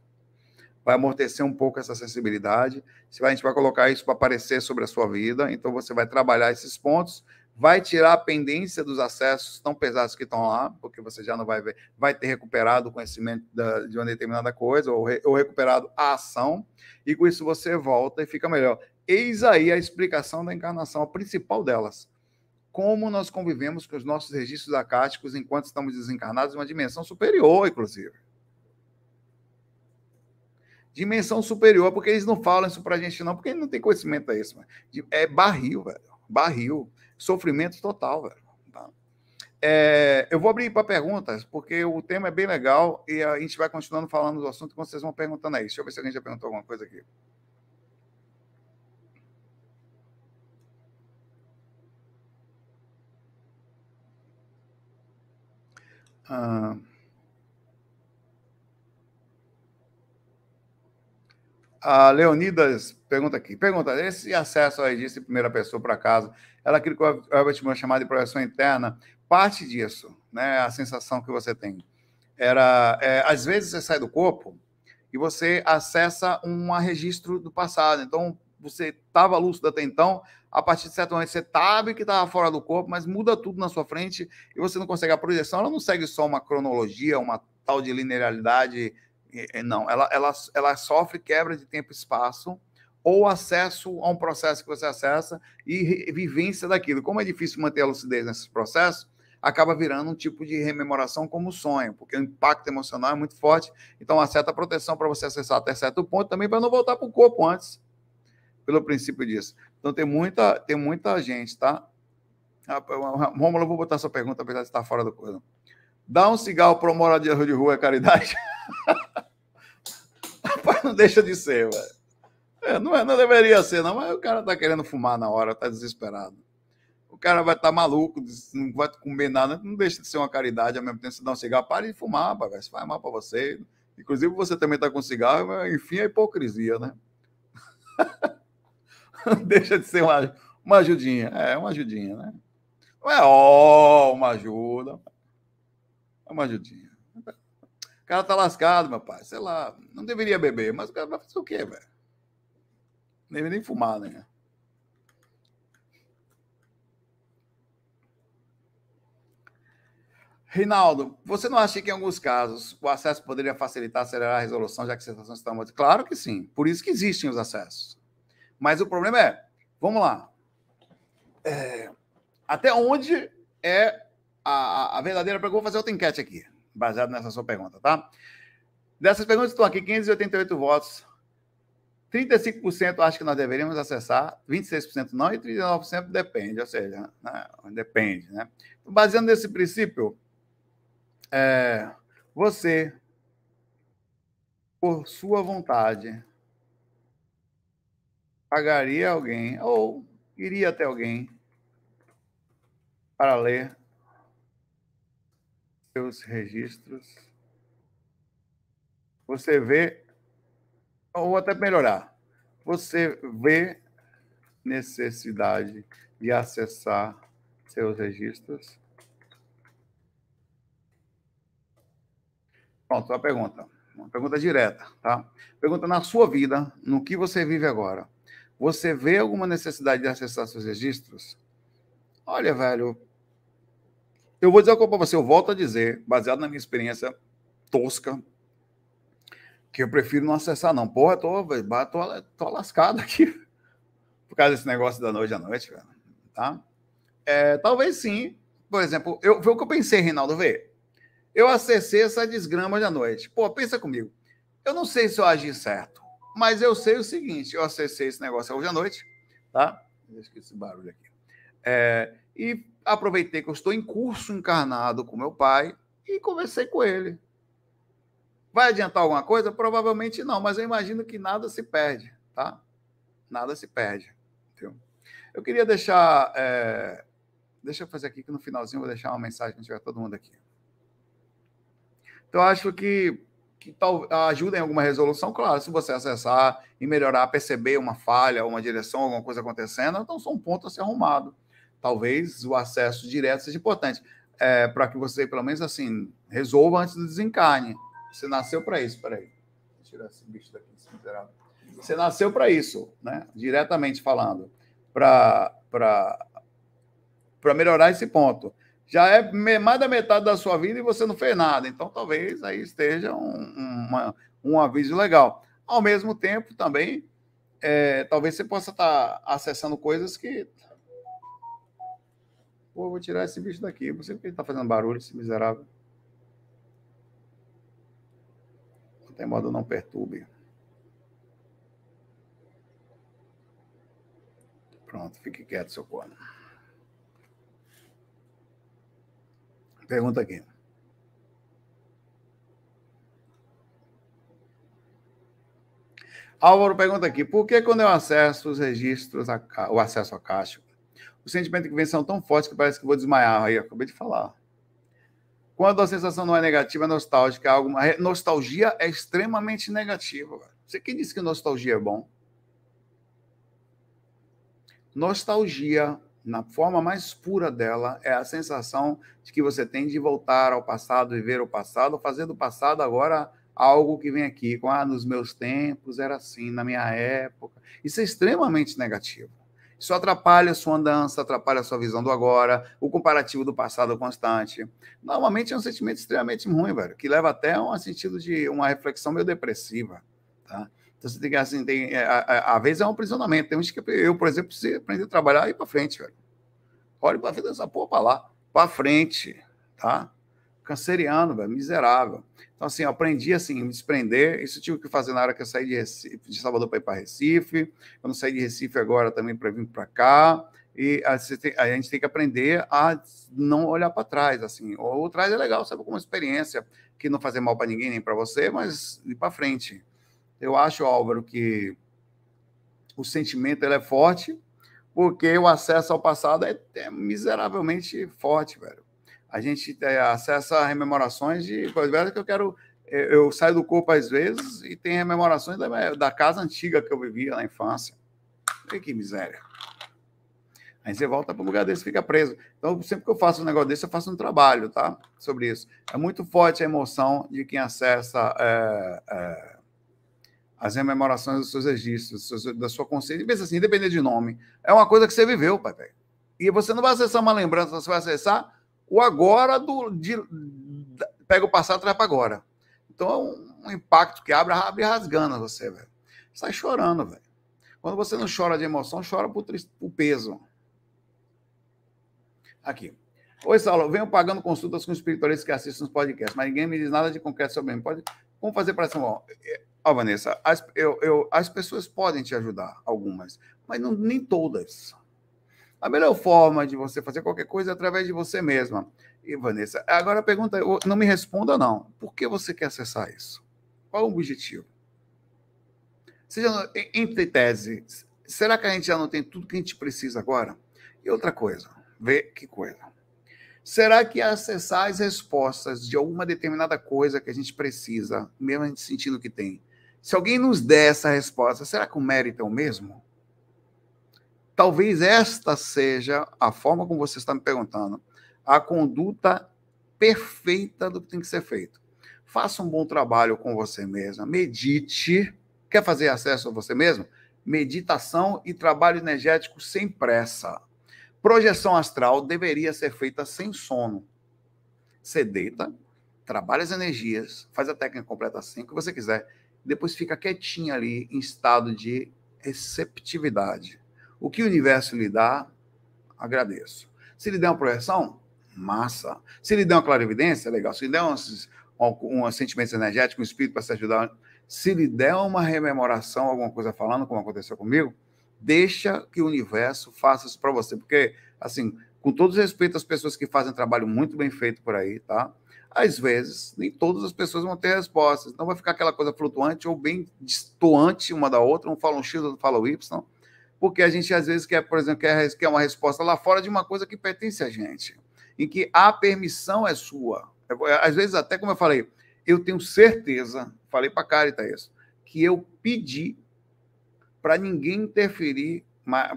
Speaker 1: vai amortecer um pouco essa sensibilidade. Se a gente vai colocar isso para aparecer sobre a sua vida. Então, você vai trabalhar esses pontos vai tirar a pendência dos acessos tão pesados que estão lá, porque você já não vai ver, vai ter recuperado o conhecimento da, de uma determinada coisa, ou, re, ou recuperado a ação, e com isso você volta e fica melhor. Eis aí a explicação da encarnação, a principal delas. Como nós convivemos com os nossos registros acásticos enquanto estamos desencarnados em uma dimensão superior, inclusive. Dimensão superior, porque eles não falam isso pra gente, não, porque eles não têm conhecimento a isso. É barril, velho. Barril sofrimento total, velho. Tá? É, eu vou abrir para perguntas, porque o tema é bem legal e a gente vai continuando falando do assunto quando vocês vão perguntando aí. Deixa eu ver se alguém já perguntou alguma coisa aqui. Ah, a Leonidas pergunta aqui. Pergunta, esse acesso aí disse em primeira pessoa para casa ela criou o Albert chamado de projeção interna. Parte disso, né, a sensação que você tem, era é, às vezes você sai do corpo e você acessa um registro do passado. Então você estava lúcido até então, a partir de certo momento você sabe que estava fora do corpo, mas muda tudo na sua frente e você não consegue a projeção. Ela não segue só uma cronologia, uma tal de linearidade, não. Ela, ela, ela sofre quebra de tempo e espaço ou acesso a um processo que você acessa e vivência daquilo. Como é difícil manter a lucidez nesses processos, acaba virando um tipo de rememoração como sonho, porque o impacto emocional é muito forte. Então, uma certa proteção para você acessar até certo ponto, também para não voltar para o corpo antes, pelo princípio disso. Então, tem muita, tem muita gente, tá? Rômulo, eu vou botar sua pergunta, apesar de estar fora do coisa. Dá um cigarro para o morador de rua é caridade? Rapaz, não deixa de ser, velho. É, não, é, não deveria ser, não, mas o cara tá querendo fumar na hora, tá desesperado. O cara vai estar tá maluco, não vai comer nada, não deixa de ser uma caridade, ao mesmo tempo você dá um cigarro, para de fumar, rapaz, faz mal para você. Inclusive você também tá com cigarro, enfim, é hipocrisia, né? deixa de ser uma, uma ajudinha, é uma ajudinha, né? Não é ó, oh, uma ajuda, é uma ajudinha. O cara tá lascado, meu pai, sei lá, não deveria beber, mas o cara vai fazer o quê, velho? Nem, nem fumar, né? Reinaldo, você não acha que em alguns casos o acesso poderia facilitar, acelerar a resolução, já que a situação está muito... Claro que sim, por isso que existem os acessos. Mas o problema é, vamos lá, é, até onde é a, a verdadeira pergunta? Vou fazer outra enquete aqui, baseado nessa sua pergunta, tá? Dessas perguntas estão aqui, 588 votos 35% acho que nós deveríamos acessar, 26% não, e 39% depende, ou seja, né, depende. Né? Baseando nesse princípio, é, você, por sua vontade, pagaria alguém ou iria até alguém para ler seus registros. Você vê então, ou até melhorar. Você vê necessidade de acessar seus registros? Pronto, a pergunta. Uma pergunta direta, tá? Pergunta na sua vida, no que você vive agora. Você vê alguma necessidade de acessar seus registros? Olha, velho, eu vou dizer uma coisa para você, eu volto a dizer, baseado na minha experiência tosca, que eu prefiro não acessar, não. Porra, tô, tô, tô lascado aqui por causa desse negócio da noite à noite, cara. Tá? É, talvez sim. Por exemplo, eu, foi o que eu pensei, Reinaldo, vê. Eu acessei essa desgrama à noite. Pô, pensa comigo. Eu não sei se eu agi certo, mas eu sei o seguinte: eu acessei esse negócio hoje à noite, tá? Deixa esse barulho aqui. É, e aproveitei que eu estou em curso encarnado com meu pai e conversei com ele. Vai adiantar alguma coisa? Provavelmente não, mas eu imagino que nada se perde, tá? Nada se perde. Entendeu? Eu queria deixar. É... Deixa eu fazer aqui que no finalzinho eu vou deixar uma mensagem para tiver todo mundo aqui. Então, acho que, que tal, ajuda em alguma resolução, claro, se você acessar e melhorar, perceber uma falha, uma direção, alguma coisa acontecendo, então são um ponto a ser arrumado. Talvez o acesso direto seja importante, é, para que você, pelo menos assim, resolva antes do desencarne. Você nasceu para isso, peraí. Vou tirar esse bicho daqui, esse miserável. Você nasceu para isso, né? Diretamente falando, para para melhorar esse ponto. Já é mais da metade da sua vida e você não fez nada. Então, talvez aí esteja um, uma, um aviso legal. Ao mesmo tempo, também, é, talvez você possa estar tá acessando coisas que. Pô, vou tirar esse bicho daqui. Você que está fazendo barulho, esse miserável. Tem modo não perturbe. Pronto, fique quieto, seu corno. Pergunta aqui. Álvaro pergunta aqui: por que quando eu acesso os registros, a, o acesso a caixa, os sentimentos que vem são tão fortes que parece que vou desmaiar? Aí eu acabei de falar. Quando a sensação não é negativa, é nostálgica, é nostalgia é extremamente negativa. Você que disse que nostalgia é bom? Nostalgia, na forma mais pura dela, é a sensação de que você tem de voltar ao passado, viver o passado, fazer do passado agora algo que vem aqui com ah, nos meus tempos era assim, na minha época. Isso é extremamente negativo. Isso atrapalha a sua andança, atrapalha a sua visão do agora, o comparativo do passado constante. Normalmente é um sentimento extremamente ruim, velho, que leva até a um sentido de uma reflexão meio depressiva, tá? Então você tem que, assim, tem, é, às vezes é um aprisionamento. Tem uns que eu, por exemplo, preciso aprender a trabalhar e ir para frente, velho. Olha para frente dessa porra para lá, para frente, tá? canceriano, velho, miserável. Então, assim, eu aprendi assim, me desprender. Isso eu tive que fazer na hora que eu saí de, Recife, de Salvador para ir para Recife. não saí de Recife agora também para vir para cá. E a, gente tem que aprender a não olhar para trás, assim. O trás é legal, sabe, como experiência, que não fazer mal para ninguém nem para você, mas ir para frente. Eu acho, Álvaro, que o sentimento ele é forte, porque o acesso ao passado é, é miseravelmente forte, velho a gente acessa rememorações de coisas que eu quero. Eh, eu saio do corpo às vezes e tem rememorações da, da casa antiga que eu vivia na infância. que miséria. Aí você volta para um lugar desse, fica preso. Então, sempre que eu faço um negócio desse, eu faço um trabalho, tá? Sobre isso. É muito forte a emoção de quem acessa é, é, as rememorações dos seus registros, da sua consciência. pensa assim, independente de nome. É uma coisa que você viveu, pai. E você não vai acessar uma lembrança, você vai acessar o agora do. De, pega o passado e traz para agora. Então é um, um, impacto que abre, abre rasgando você, velho. Sai chorando, velho. Quando você não chora de emoção, chora por, por peso. Aqui. Oi, Saulo, venho pagando consultas com espiritualistas que assistem os podcasts, mas ninguém me diz nada de concreto sobre mim. Pode... Como fazer para ser bom? É, ó, Vanessa, as, eu, eu, as pessoas podem te ajudar, algumas, mas não, nem todas. A melhor forma de você fazer qualquer coisa é através de você mesma. E Vanessa, agora a pergunta, não me responda não. Por que você quer acessar isso? Qual o objetivo? Seja em tese, será que a gente já não tem tudo que a gente precisa agora? E outra coisa, vê que coisa. Será que acessar as respostas de alguma determinada coisa que a gente precisa, mesmo a gente sentindo que tem, se alguém nos der essa resposta, será que o mérito é o mesmo? Talvez esta seja a forma como você está me perguntando, a conduta perfeita do que tem que ser feito. Faça um bom trabalho com você mesma, medite. Quer fazer acesso a você mesmo? Meditação e trabalho energético sem pressa. Projeção astral deveria ser feita sem sono. Você deita, trabalha as energias, faz a técnica completa assim que você quiser, depois fica quietinha ali em estado de receptividade. O que o universo lhe dá, agradeço. Se lhe der uma projeção, massa. Se lhe der uma clarividência, legal. Se lhe der um, um sentimento energético, um espírito para se ajudar, se lhe der uma rememoração, alguma coisa falando, como aconteceu comigo, deixa que o universo faça isso para você. Porque, assim, com todo respeito às pessoas que fazem trabalho muito bem feito por aí, tá? Às vezes, nem todas as pessoas vão ter respostas. Então vai ficar aquela coisa flutuante ou bem distoante uma da outra. Um fala um X, outro fala o Y porque a gente às vezes quer, por exemplo, quer, quer uma resposta lá fora de uma coisa que pertence a gente, em que a permissão é sua. É, é, às vezes, até como eu falei, eu tenho certeza, falei para a Carita isso, que eu pedi para ninguém interferir,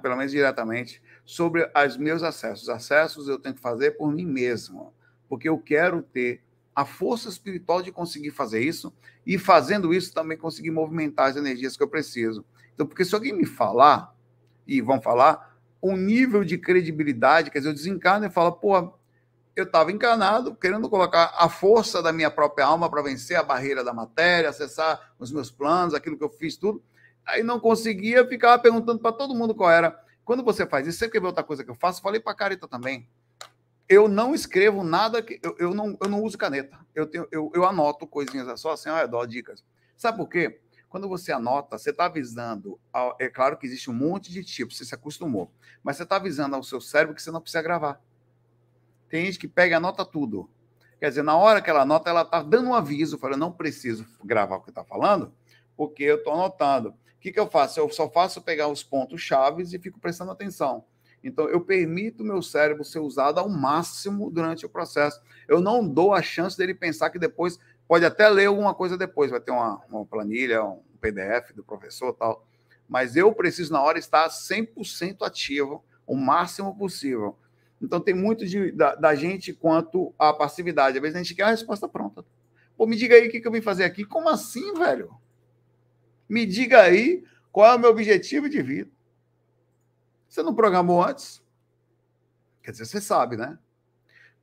Speaker 1: pelo menos diretamente, sobre os meus acessos. Acessos eu tenho que fazer por mim mesmo, porque eu quero ter a força espiritual de conseguir fazer isso e fazendo isso também conseguir movimentar as energias que eu preciso. Então, porque se alguém me falar, e vão falar, um nível de credibilidade, quer dizer, eu desencarno e falo, pô, eu estava encarnado, querendo colocar a força da minha própria alma para vencer a barreira da matéria, acessar os meus planos, aquilo que eu fiz, tudo. Aí não conseguia, ficava perguntando para todo mundo qual era. Quando você faz isso, sempre que vê outra coisa que eu faço, falei para a Careta também. Eu não escrevo nada que. Eu, eu, não, eu não uso caneta. Eu, tenho, eu, eu anoto coisinhas só assim ao redor, dicas. Sabe por quê? Quando você anota, você está avisando. Ao, é claro que existe um monte de tipos, você se acostumou. Mas você está avisando ao seu cérebro que você não precisa gravar. Tem gente que pega e anota tudo. Quer dizer, na hora que ela anota, ela está dando um aviso, falando, não preciso gravar o que está falando, porque eu estou anotando. O que, que eu faço? Eu só faço pegar os pontos chaves e fico prestando atenção. Então, eu permito o meu cérebro ser usado ao máximo durante o processo. Eu não dou a chance dele pensar que depois Pode até ler alguma coisa depois, vai ter uma, uma planilha, um PDF do professor tal. Mas eu preciso, na hora, estar 100% ativo, o máximo possível. Então, tem muito de, da, da, gente quanto à passividade. Às vezes a gente quer a resposta pronta. Pô, me diga aí o que, que eu vim fazer aqui. Como assim, velho? Me diga aí qual é o meu objetivo de vida. Você não programou antes? Quer dizer, você sabe, né?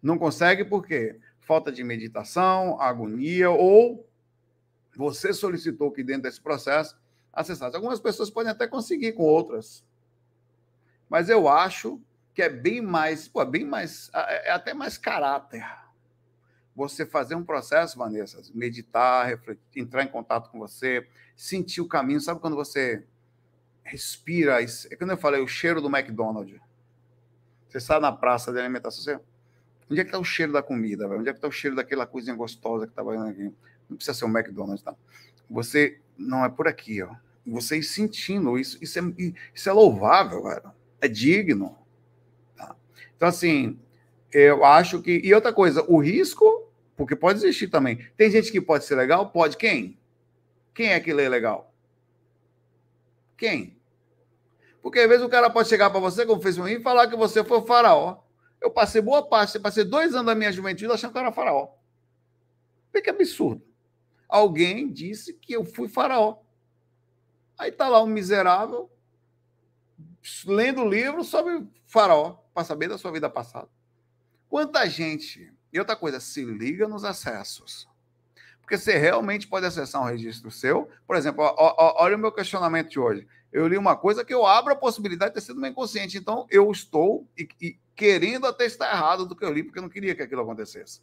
Speaker 1: Não consegue por quê? falta de meditação, agonia, ou você solicitou que dentro desse processo acessasse. Algumas pessoas podem até conseguir com outras. Mas eu acho que é bem mais, pô, é bem mais, é, é até mais caráter. Você fazer um processo, Vanessa, meditar, refletir, entrar em contato com você, sentir o caminho. Sabe quando você respira? É quando eu falei o cheiro do McDonald's. Você sai na praça de alimentação, você Onde é que está o cheiro da comida? Véio? Onde é que está o cheiro daquela coisinha gostosa que estava tá aqui? Não precisa ser um McDonald's, tá? Você, não, é por aqui, ó. Você ir sentindo, isso, isso, é, isso é louvável, velho É digno. Tá? Então, assim, eu acho que... E outra coisa, o risco, porque pode existir também. Tem gente que pode ser legal? Pode. Quem? Quem é que lê legal? Quem? Porque às vezes o cara pode chegar para você, como fez um e falar que você foi o faraó. Eu passei boa parte, passei dois anos da minha juventude achando que eu era faraó. Vê que absurdo. Alguém disse que eu fui faraó. Aí está lá um miserável lendo livro sobre faraó, para saber da sua vida passada. Quanta gente. E outra coisa, se liga nos acessos. Porque você realmente pode acessar um registro seu. Por exemplo, ó, ó, olha o meu questionamento de hoje eu li uma coisa que eu abro a possibilidade de ter sido meu inconsciente. Então, eu estou e, e, querendo até estar errado do que eu li, porque eu não queria que aquilo acontecesse.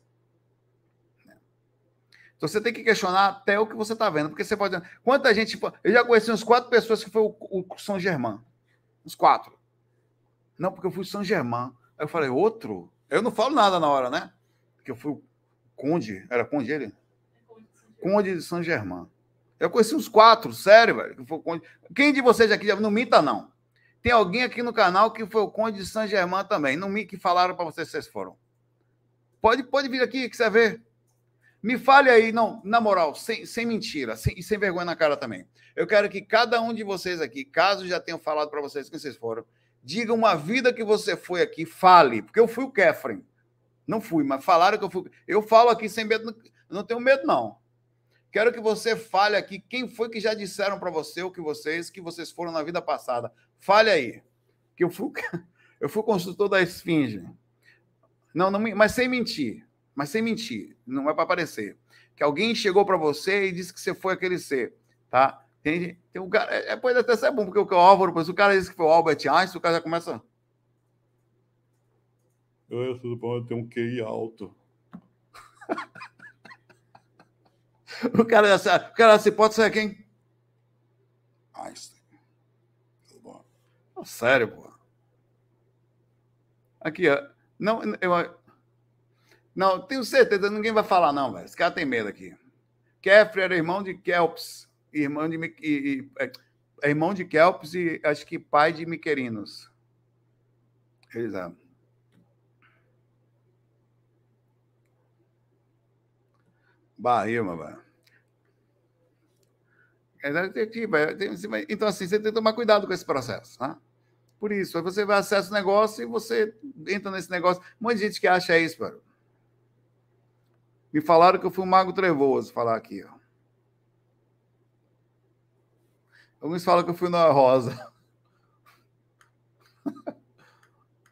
Speaker 1: Então, você tem que questionar até o que você está vendo, porque você pode. Quanta gente. Eu já conheci uns quatro pessoas que foi o, o São Germán. Uns quatro. Não, porque eu fui São Germán. Aí eu falei, outro? Eu não falo nada na hora, né? Porque eu fui o Conde. Era Conde ele? É conde de São Germán. Eu conheci uns quatro, sério, velho. Quem de vocês aqui, não minta não. Tem alguém aqui no canal que foi o Conde de San Germain também. Não me que falaram para vocês, vocês foram. Pode, pode vir aqui que você vê. Me fale aí, não, na moral, sem, sem mentira sem, e sem vergonha na cara também. Eu quero que cada um de vocês aqui, caso já tenham falado para vocês quem vocês foram, diga uma vida que você foi aqui, fale. Porque eu fui o Kefren. Não fui, mas falaram que eu fui. Eu falo aqui sem medo, não tenho medo, não. Quero que você fale aqui quem foi que já disseram para você o que vocês que vocês foram na vida passada. Fale aí. Que eu fui eu fui consultor da Esfinge. Não, não, mas sem mentir. Mas sem mentir, não é para aparecer. Que alguém chegou para você e disse que você foi aquele ser, tá? Tem, tem um cara, é, é pode até ser bom, porque o, que é o Álvaro, mas o cara disse que foi o Albert Einstein, o cara já começa. Eu, eu tudo bom, eu tenho um QI alto. O cara dessa, o cara hipótese é quem? Einstein. Sério, pô. Aqui, ó. Não, eu, não, tenho certeza, ninguém vai falar, não, velho. Esse cara tem medo aqui. Kefre era irmão de Kelps, irmão de, e, e, é, é irmão de Kelps e acho que pai de Miquerinos. Eles eram. Barril, meu velho. É, é Então, assim, você tem que tomar cuidado com esse processo, né? Por isso, você vai acessar o negócio e você entra nesse negócio. Um monte de gente que acha isso, cara. Me falaram que eu fui um mago trevoso, falar aqui, ó. Alguns falam que eu fui na rosa.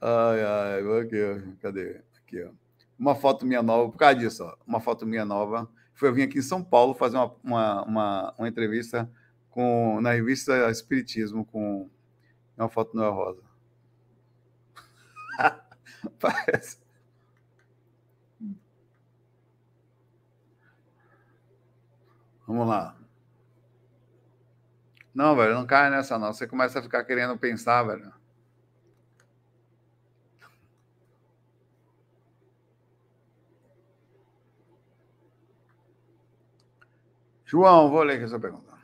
Speaker 1: ai, ai, aqui, cadê? Aqui, ó. Uma foto minha nova, por causa disso, ó. Uma foto minha nova foi eu vim aqui em São Paulo fazer uma, uma, uma, uma entrevista com, na revista Espiritismo com uma foto Noel Rosa. Parece. Vamos lá. Não, velho, não cai nessa, não. Você começa a ficar querendo pensar, velho. João, vou ler aqui essa pergunta.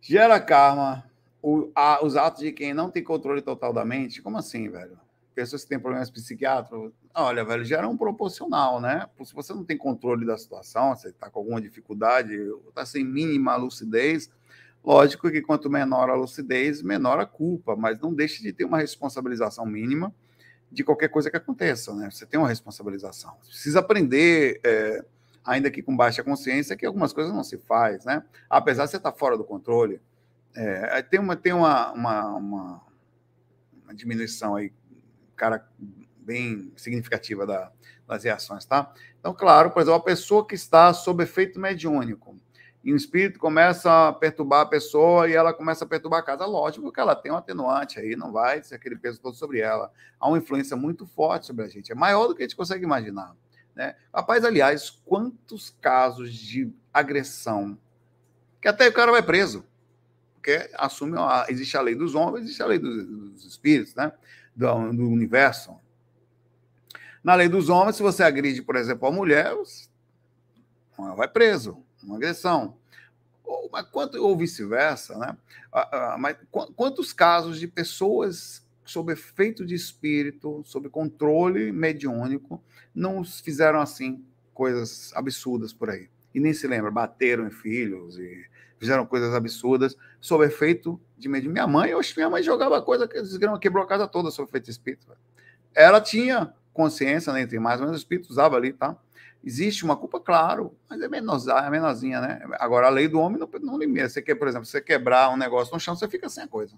Speaker 1: Gera karma o, a, os atos de quem não tem controle total da mente? Como assim, velho? Pessoas que têm problemas psiquiátricos. Olha, velho, gera um proporcional, né? Se você não tem controle da situação, você está com alguma dificuldade, está sem mínima lucidez, lógico que quanto menor a lucidez, menor a culpa, mas não deixe de ter uma responsabilização mínima de qualquer coisa que aconteça, né? Você tem uma responsabilização. Você precisa aprender. É, ainda que com baixa consciência, que algumas coisas não se faz, né? Apesar de você estar tá fora do controle, é, tem uma tem uma, uma, uma, uma diminuição aí, cara, bem significativa da, das reações, tá? Então, claro, por exemplo, a pessoa que está sob efeito mediúnico, e o espírito começa a perturbar a pessoa e ela começa a perturbar a casa. Lógico que ela tem um atenuante aí, não vai ser aquele peso todo sobre ela. Há uma influência muito forte sobre a gente, é maior do que a gente consegue imaginar. Né? Rapaz, aliás, quantos casos de agressão que até o cara vai preso, porque assume, a, existe a lei dos homens, existe a lei dos, dos espíritos, né? Do, do, universo. Na lei dos homens, se você agride, por exemplo, a mulher, vai preso, uma agressão. Ou, mas quanto, ou vice-versa, né? Ah, ah, mas quantos casos de pessoas sob efeito de espírito, sob controle mediúnico, não fizeram assim coisas absurdas por aí. E nem se lembra, bateram em filhos e fizeram coisas absurdas sob efeito de mediúnico. Minha mãe, hoje minha mãe jogava coisa que desgrama quebrou a casa toda sob efeito de espírito. Ela tinha consciência, né, entre mais ou menos, o espírito usava ali, tá? Existe uma culpa, claro, mas é, menos, é menorzinha, né? Agora, a lei do homem não, não limita. Você quer, por exemplo, você quebrar um negócio no chão, você fica sem a coisa.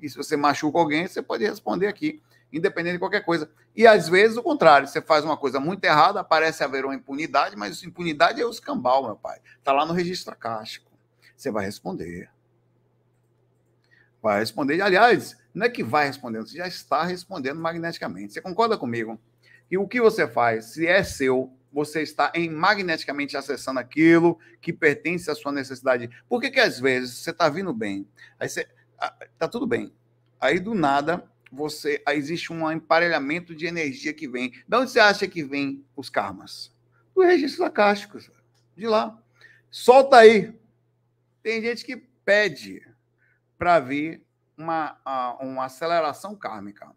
Speaker 1: E se você machuca alguém, você pode responder aqui, independente de qualquer coisa. E às vezes o contrário, você faz uma coisa muito errada, parece haver uma impunidade, mas impunidade é o escambau, meu pai. Está lá no registro acástico. Você vai responder. Vai responder. Aliás, não é que vai respondendo, você já está respondendo magneticamente. Você concorda comigo? E o que você faz, se é seu, você está em magneticamente acessando aquilo que pertence à sua necessidade. Por que, que às vezes você está vindo bem? Aí você, ah, tá tudo bem. Aí do nada você, aí existe um emparelhamento de energia que vem. De onde você acha que vem os karmas? Do registro acástico, de lá. Solta aí. Tem gente que pede para vir uma, uma aceleração kármica.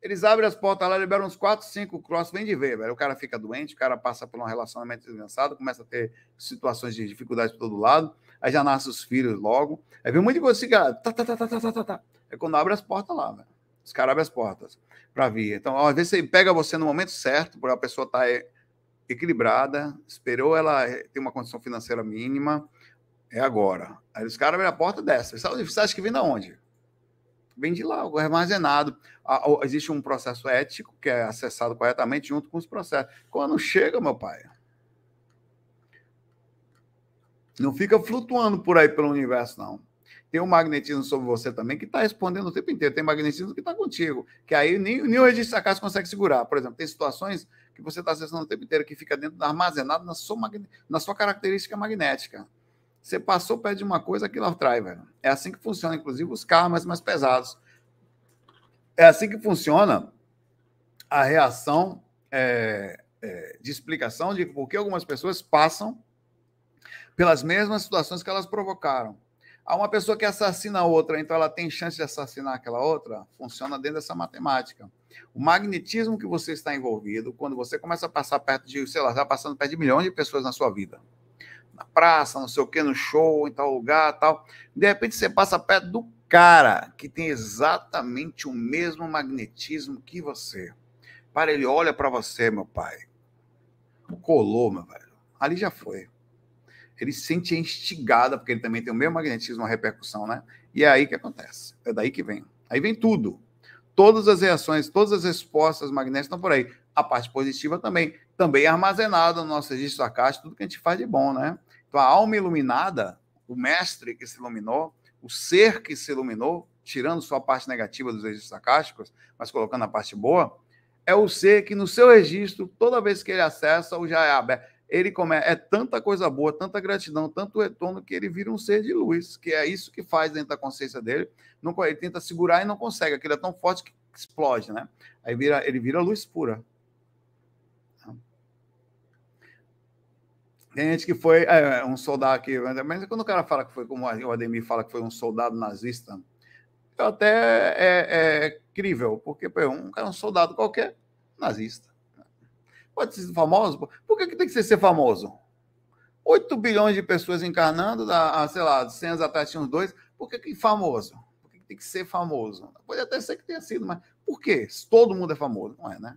Speaker 1: Eles abrem as portas lá, liberam uns 4, 5 cross, vem de ver, velho. O cara fica doente, o cara passa por um relacionamento desgraçado, começa a ter situações de dificuldade por todo lado aí já nasce os filhos logo. Aí vem um monte de coisa assim, cara, tá, tá, tá, tá, tá, tá, tá. É quando abre as portas lá, velho. Os caras abrem as portas para vir. Então, às vezes você pega você no momento certo, porque a pessoa tá é, equilibrada, esperou ela é, ter uma condição financeira mínima, é agora. Aí os caras abrem a porta dessa. Você acha que vem de onde? Vem de lá, armazenado. Existe um processo ético que é acessado corretamente junto com os processos. Quando chega, meu pai, não fica flutuando por aí pelo universo, não. Tem um magnetismo sobre você também que está respondendo o tempo inteiro. Tem magnetismo que está contigo, que aí nem, nem o registro da casa consegue segurar. Por exemplo, tem situações que você está acessando o tempo inteiro que fica dentro, armazenado na sua, na sua característica magnética. Você passou perto de uma coisa, aquilo atrai, velho. É assim que funciona, inclusive, os karmas mais pesados. É assim que funciona a reação é, é, de explicação de por que algumas pessoas passam pelas mesmas situações que elas provocaram. Há uma pessoa que assassina a outra, então ela tem chance de assassinar aquela outra? Funciona dentro dessa matemática. O magnetismo que você está envolvido, quando você começa a passar perto de, sei lá, está passando perto de milhões de pessoas na sua vida. Na praça, não sei o quê, no show, em tal lugar, tal. De repente você passa perto do cara que tem exatamente o mesmo magnetismo que você. Para ele, olha para você, meu pai. Colou, meu velho. Ali já foi ele se sente instigada, porque ele também tem o mesmo magnetismo, a repercussão, né? E é aí que acontece. É daí que vem. Aí vem tudo. Todas as reações, todas as respostas magnéticas estão por aí. A parte positiva também. Também é armazenada no nosso registro acástico, tudo que a gente faz de bom, né? Então, a alma iluminada, o mestre que se iluminou, o ser que se iluminou, tirando sua parte negativa dos registros acásticos, mas colocando a parte boa, é o ser que no seu registro, toda vez que ele acessa, ou já é aberto ele come... é tanta coisa boa, tanta gratidão, tanto retorno que ele vira um ser de luz, que é isso que faz dentro da consciência dele. Não, ele tenta segurar e não consegue, aquilo é tão forte que explode, né? Aí vira, ele vira luz pura. Tem gente que foi é, é, um soldado que. Mas quando o cara fala que foi, como o Ademir fala que foi um soldado nazista, até é, é, é, crível, porque foi um um soldado qualquer, nazista. Pode ser famoso? Por que, que tem que ser, ser famoso? 8 bilhões de pessoas encarnando, há, ah, sei lá, 100 anos atrás tinha uns dois. Por que, que famoso? Por que, que tem que ser famoso? Pode até ser que tenha sido, mas por quê? Se todo mundo é famoso, não é, né?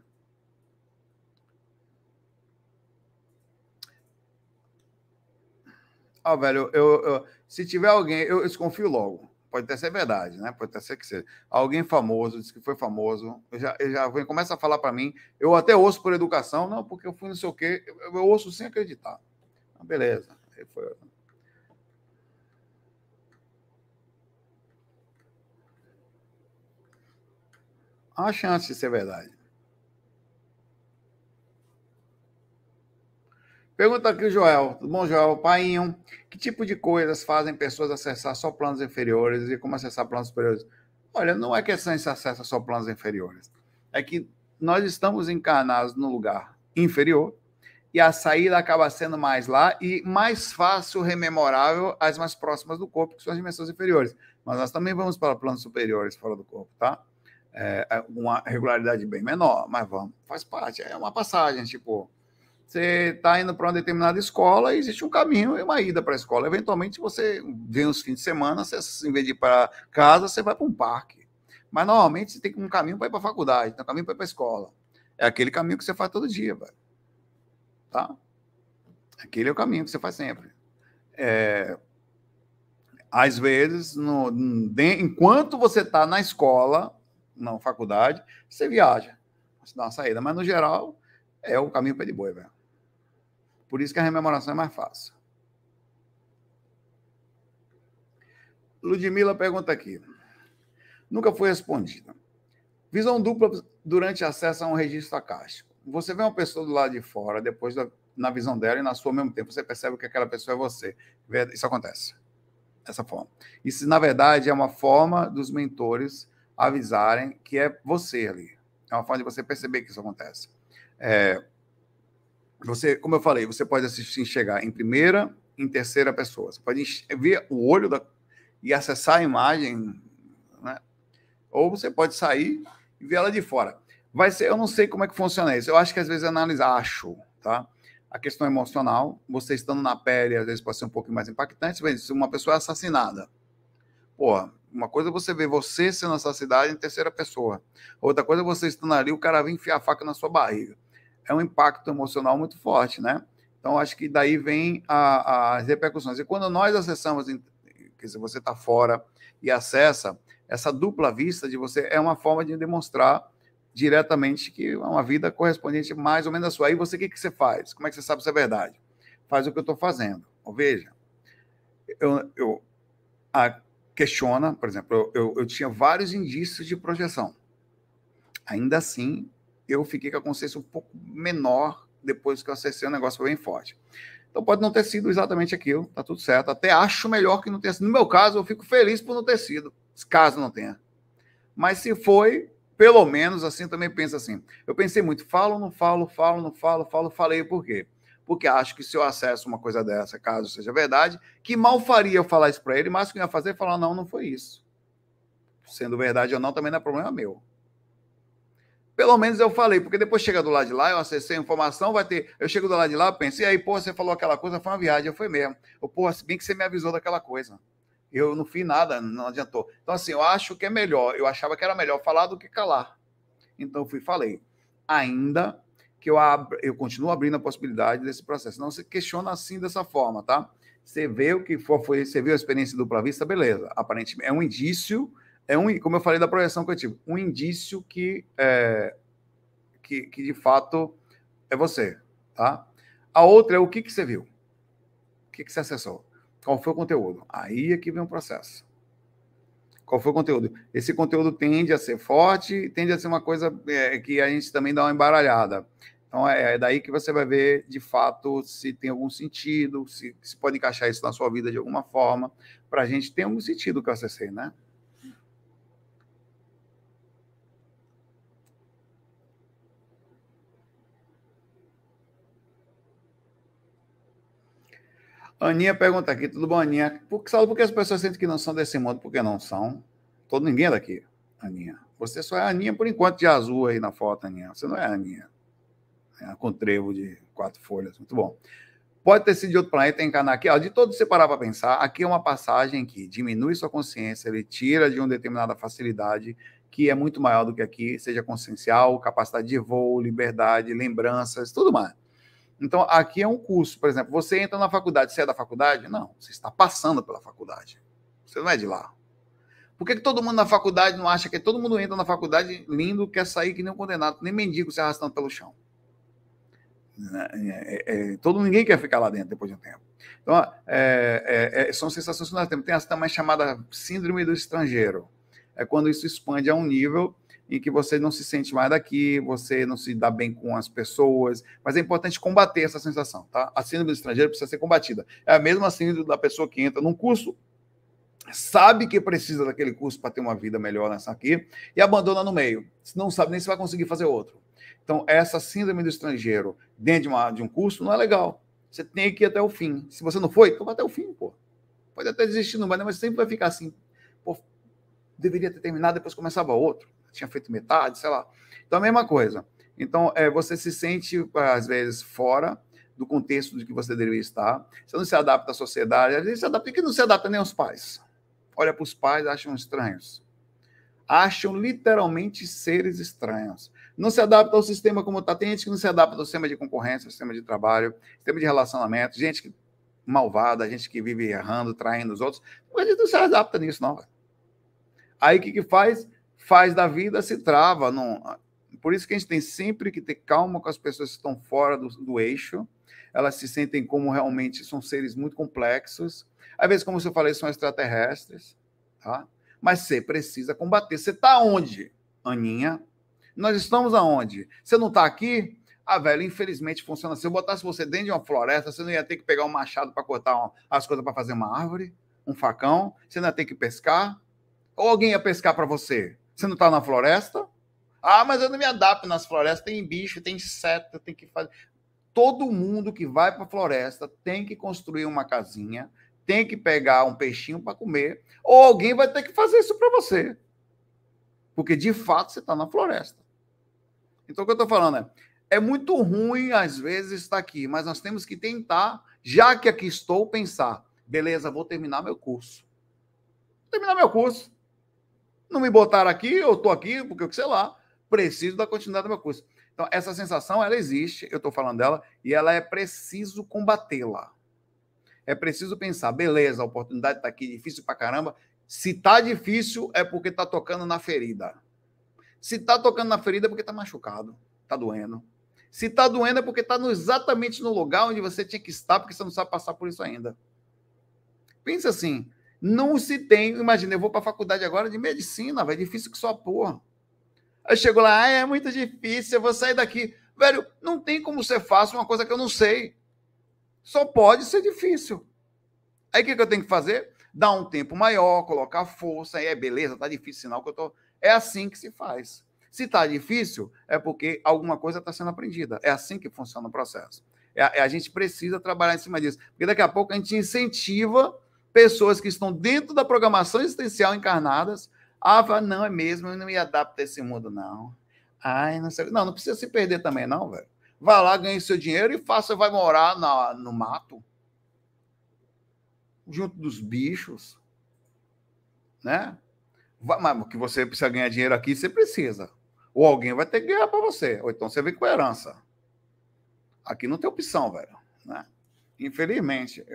Speaker 1: Ó, oh, velho, eu, eu, se tiver alguém, eu desconfio logo. Pode até ser verdade, né? Pode até ser que seja. Alguém famoso, disse que foi famoso, eu já, eu já vem, começa a falar para mim, eu até ouço por educação, não, porque eu fui não sei o quê, eu, eu ouço sem acreditar. Ah, beleza. Aí foi. Há chance de ser verdade. Pergunta aqui, Joel. Tudo bom, Joel? Painho, que tipo de coisas fazem pessoas acessar só planos inferiores e como acessar planos superiores? Olha, não é questão de se acessa só planos inferiores. É que nós estamos encarnados no lugar inferior e a saída acaba sendo mais lá e mais fácil rememorável as mais próximas do corpo, que são as dimensões inferiores. Mas nós também vamos para planos superiores fora do corpo, tá? É, é uma regularidade bem menor, mas vamos, faz parte, é uma passagem, tipo, você está indo para uma determinada escola e existe um caminho e uma ida para a escola. Eventualmente, você vem os fins de semana, você, em vez de ir para casa, você vai para um parque. Mas normalmente você tem um caminho para ir para a faculdade, tem um caminho para ir para a escola. É aquele caminho que você faz todo dia, velho. Tá? Aquele é o caminho que você faz sempre. É... Às vezes, no... enquanto você está na escola, na faculdade, você viaja, você dá uma saída. Mas no geral, é o caminho pé de boi, velho. Por isso que a rememoração é mais fácil. Ludmila pergunta aqui. Nunca foi respondida. Visão dupla durante acesso a um registro acástico. Você vê uma pessoa do lado de fora, depois da, na visão dela e na sua ao mesmo tempo, você percebe que aquela pessoa é você. Isso acontece. Dessa forma. Isso, na verdade, é uma forma dos mentores avisarem que é você ali. É uma forma de você perceber que isso acontece. É, você, como eu falei, você pode assistir enxergar em primeira, em terceira pessoa. Você pode é, ver o olho da, e acessar a imagem, né? Ou você pode sair e ver ela de fora. Vai ser, eu não sei como é que funciona isso. Eu acho que às vezes é analisar, acho, tá? A questão emocional, você estando na pele, às vezes pode ser um pouco mais impactante. Se uma pessoa é assassinada, porra, uma coisa é você ver você sendo assassinado em terceira pessoa. Outra coisa é você estando ali, o cara vem enfiar a faca na sua barriga é um impacto emocional muito forte, né? Então, acho que daí vem a, as repercussões. E quando nós acessamos, quer dizer, você está fora e acessa, essa dupla vista de você é uma forma de demonstrar diretamente que é uma vida correspondente mais ou menos à sua. Aí você, o que, que você faz? Como é que você sabe se é verdade? Faz o que eu estou fazendo. Ou veja, eu, eu a, questiona, por exemplo, eu, eu, eu tinha vários indícios de projeção. Ainda assim, eu fiquei com a consciência um pouco menor depois que eu acessei o negócio foi bem forte. Então pode não ter sido exatamente aquilo, tá tudo certo. Até acho melhor que não tenha sido. No meu caso, eu fico feliz por não ter sido, caso não tenha. Mas se foi, pelo menos assim, também pensa assim. Eu pensei muito, falo, não falo, falo, não falo, falo, falei por quê? Porque acho que se eu acesso uma coisa dessa, caso seja verdade, que mal faria eu falar isso para ele, mas o que eu ia fazer é falar, não, não foi isso. Sendo verdade ou não, também não é problema meu. Pelo menos eu falei, porque depois chega do lado de lá, eu acessei a informação, vai ter. Eu chego do lado de lá, eu pensei, aí, porra, você falou aquela coisa, foi uma viagem, eu fui mesmo. Eu, porra, se bem que você me avisou daquela coisa. Eu não fiz nada, não adiantou. Então, assim, eu acho que é melhor, eu achava que era melhor falar do que calar. Então, eu fui falei. Ainda que eu, abro, eu continuo abrindo a possibilidade desse processo. Não se questiona assim dessa forma, tá? Você vê o que foi, você viu a experiência dupla vista, beleza. Aparentemente, é um indício é um, como eu falei da projeção que eu tive, um indício que, é, que, que, de fato é você, tá? A outra é o que, que você viu, o que, que você acessou, qual foi o conteúdo. Aí é que vem o processo. Qual foi o conteúdo? Esse conteúdo tende a ser forte, tende a ser uma coisa é, que a gente também dá uma embaralhada. Então é, é daí que você vai ver de fato se tem algum sentido, se, se pode encaixar isso na sua vida de alguma forma. Para a gente ter algum sentido que eu acessei, né? Aninha pergunta aqui, tudo bom, Aninha? Por que, por que as pessoas sentem que não são desse mundo? Porque não são. Todo ninguém é daqui, Aninha. Você só é Aninha por enquanto de azul aí na foto, Aninha. Você não é Aninha. É com trevo de quatro folhas. Muito bom. Pode ter sido de outro planeta encarnar aqui. Ó, de todo você parar para pensar, aqui é uma passagem que diminui sua consciência, ele tira de uma determinada facilidade que é muito maior do que aqui, seja consciencial, capacidade de voo, liberdade, lembranças, tudo mais. Então, aqui é um curso, por exemplo, você entra na faculdade, você é da faculdade? Não, você está passando pela faculdade. Você não é de lá. Por que, que todo mundo na faculdade não acha que todo mundo entra na faculdade lindo, quer sair que nem um condenado, nem mendigo se arrastando pelo chão? Né, é, é, é, todo ninguém quer ficar lá dentro depois de um tempo. Então, é, é, é são sensações que nós temos. Tem a também chamada síndrome do estrangeiro. É quando isso expande a um nível em que você não se sente mais daqui, você não se dá bem com as pessoas, mas é importante combater essa sensação, tá? A síndrome do estrangeiro precisa ser combatida. É a mesma síndrome da pessoa que entra num curso, sabe que precisa daquele curso para ter uma vida melhor nessa aqui e abandona no meio. Se não sabe nem se vai conseguir fazer outro. Então, essa síndrome do estrangeiro dentro de, uma, de um curso não é legal. Você tem que ir até o fim. Se você não foi, então até o fim, pô. Pode até desistir, não vai, né? mas sempre vai ficar assim. Pô, deveria ter terminado, depois começava outro tinha feito metade, sei lá. Então, a mesma coisa. Então, é, você se sente, às vezes, fora do contexto de que você deveria estar. Você não se adapta à sociedade. Às vezes, se adapta. Por que não se adapta nem aos pais? Olha para os pais, acham estranhos. Acham literalmente seres estranhos. Não se adapta ao sistema como está. Tem gente que não se adapta ao sistema de concorrência, ao sistema de trabalho, sistema de relacionamento, gente que, malvada, gente que vive errando, traindo os outros. Mas não se adapta nisso, não. Aí o que, que faz? faz da vida se trava. Não... Ah, por isso que a gente tem sempre que ter calma com as pessoas que estão fora do, do eixo. Elas se sentem como realmente são seres muito complexos. Às vezes, como eu falei, são extraterrestres. Tá? Mas você precisa combater. Você está onde, Aninha? Nós estamos aonde? Você não está aqui? Ah, velho, infelizmente funciona assim. Se eu botasse você dentro de uma floresta, você não ia ter que pegar um machado para cortar uma, as coisas para fazer uma árvore, um facão, você não ia ter que pescar. Ou alguém ia pescar para você? Você não está na floresta? Ah, mas eu não me adapto nas florestas. Tem bicho, tem inseto, tem que fazer. Todo mundo que vai para a floresta tem que construir uma casinha, tem que pegar um peixinho para comer, ou alguém vai ter que fazer isso para você. Porque de fato você está na floresta. Então o que eu estou falando é: é muito ruim às vezes estar aqui, mas nós temos que tentar, já que aqui estou, pensar: beleza, vou terminar meu curso. Vou terminar meu curso não me botaram aqui, eu tô aqui, porque sei lá, preciso da continuidade da minha coisa. Então, essa sensação, ela existe, eu estou falando dela, e ela é preciso combatê-la. É preciso pensar, beleza, a oportunidade está aqui, difícil pra caramba. Se tá difícil, é porque tá tocando na ferida. Se tá tocando na ferida, é porque tá machucado, tá doendo. Se tá doendo, é porque tá no, exatamente no lugar onde você tinha que estar, porque você não sabe passar por isso ainda. Pensa assim, não se tem. Imagina, eu vou para a faculdade agora de medicina, vai Difícil que só porra. Aí chegou lá, ah, é muito difícil, eu vou sair daqui. Velho, não tem como você fácil uma coisa que eu não sei. Só pode ser difícil. Aí o que, que eu tenho que fazer? Dar um tempo maior, colocar força, aí é beleza, tá difícil, sinal que eu tô. É assim que se faz. Se tá difícil, é porque alguma coisa está sendo aprendida. É assim que funciona o processo. É, é, a gente precisa trabalhar em cima disso. Porque daqui a pouco a gente incentiva pessoas que estão dentro da programação existencial encarnadas. Ah, não, é mesmo, eu não me adapto a esse mundo, não. Ai, não sei. Não, não precisa se perder também, não, velho. Vá lá, ganhe seu dinheiro e faça, vai morar na, no mato. Junto dos bichos. Né? Vai, mas que você precisa ganhar dinheiro aqui, você precisa. Ou alguém vai ter que ganhar para você. Ou então você vem com herança. Aqui não tem opção, velho. Né? Infelizmente.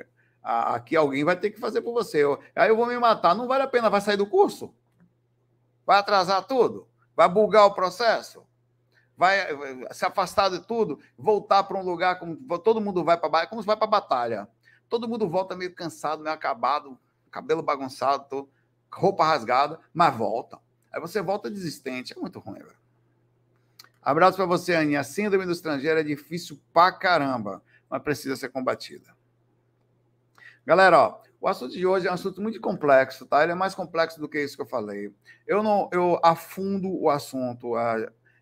Speaker 1: Aqui alguém vai ter que fazer por você. Eu, aí eu vou me matar. Não vale a pena, vai sair do curso? Vai atrasar tudo? Vai bugar o processo? Vai eh, se afastar de tudo? Voltar para um lugar como todo mundo vai para como se vai para batalha. Todo mundo volta meio cansado, meio acabado, cabelo bagunçado, roupa rasgada, mas volta. Aí você volta desistente. É muito ruim, velho. Abraço para você, Aninha. A síndrome do estrangeiro é difícil pra caramba, mas precisa ser combatida. Galera, ó, o assunto de hoje é um assunto muito complexo, tá? Ele é mais complexo do que isso que eu falei. Eu não, eu afundo o assunto.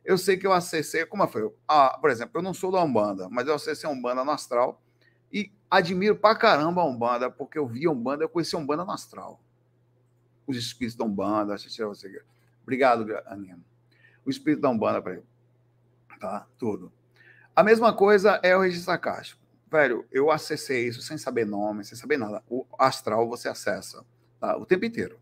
Speaker 1: eu sei que eu acessei, como foi? Ah, por exemplo, eu não sou da Umbanda, mas eu acessei a é Umbanda no astral e admiro pra caramba a Umbanda, porque eu vi a Umbanda, eu conheci a Umbanda no astral. Os espíritos da Umbanda, assistiram você. Obrigado, Aninha. O espírito da Umbanda para ele. Tá? Tudo. A mesma coisa é o registro acástico. Velho, eu acessei isso sem saber nome, sem saber nada. O astral você acessa tá? o tempo inteiro.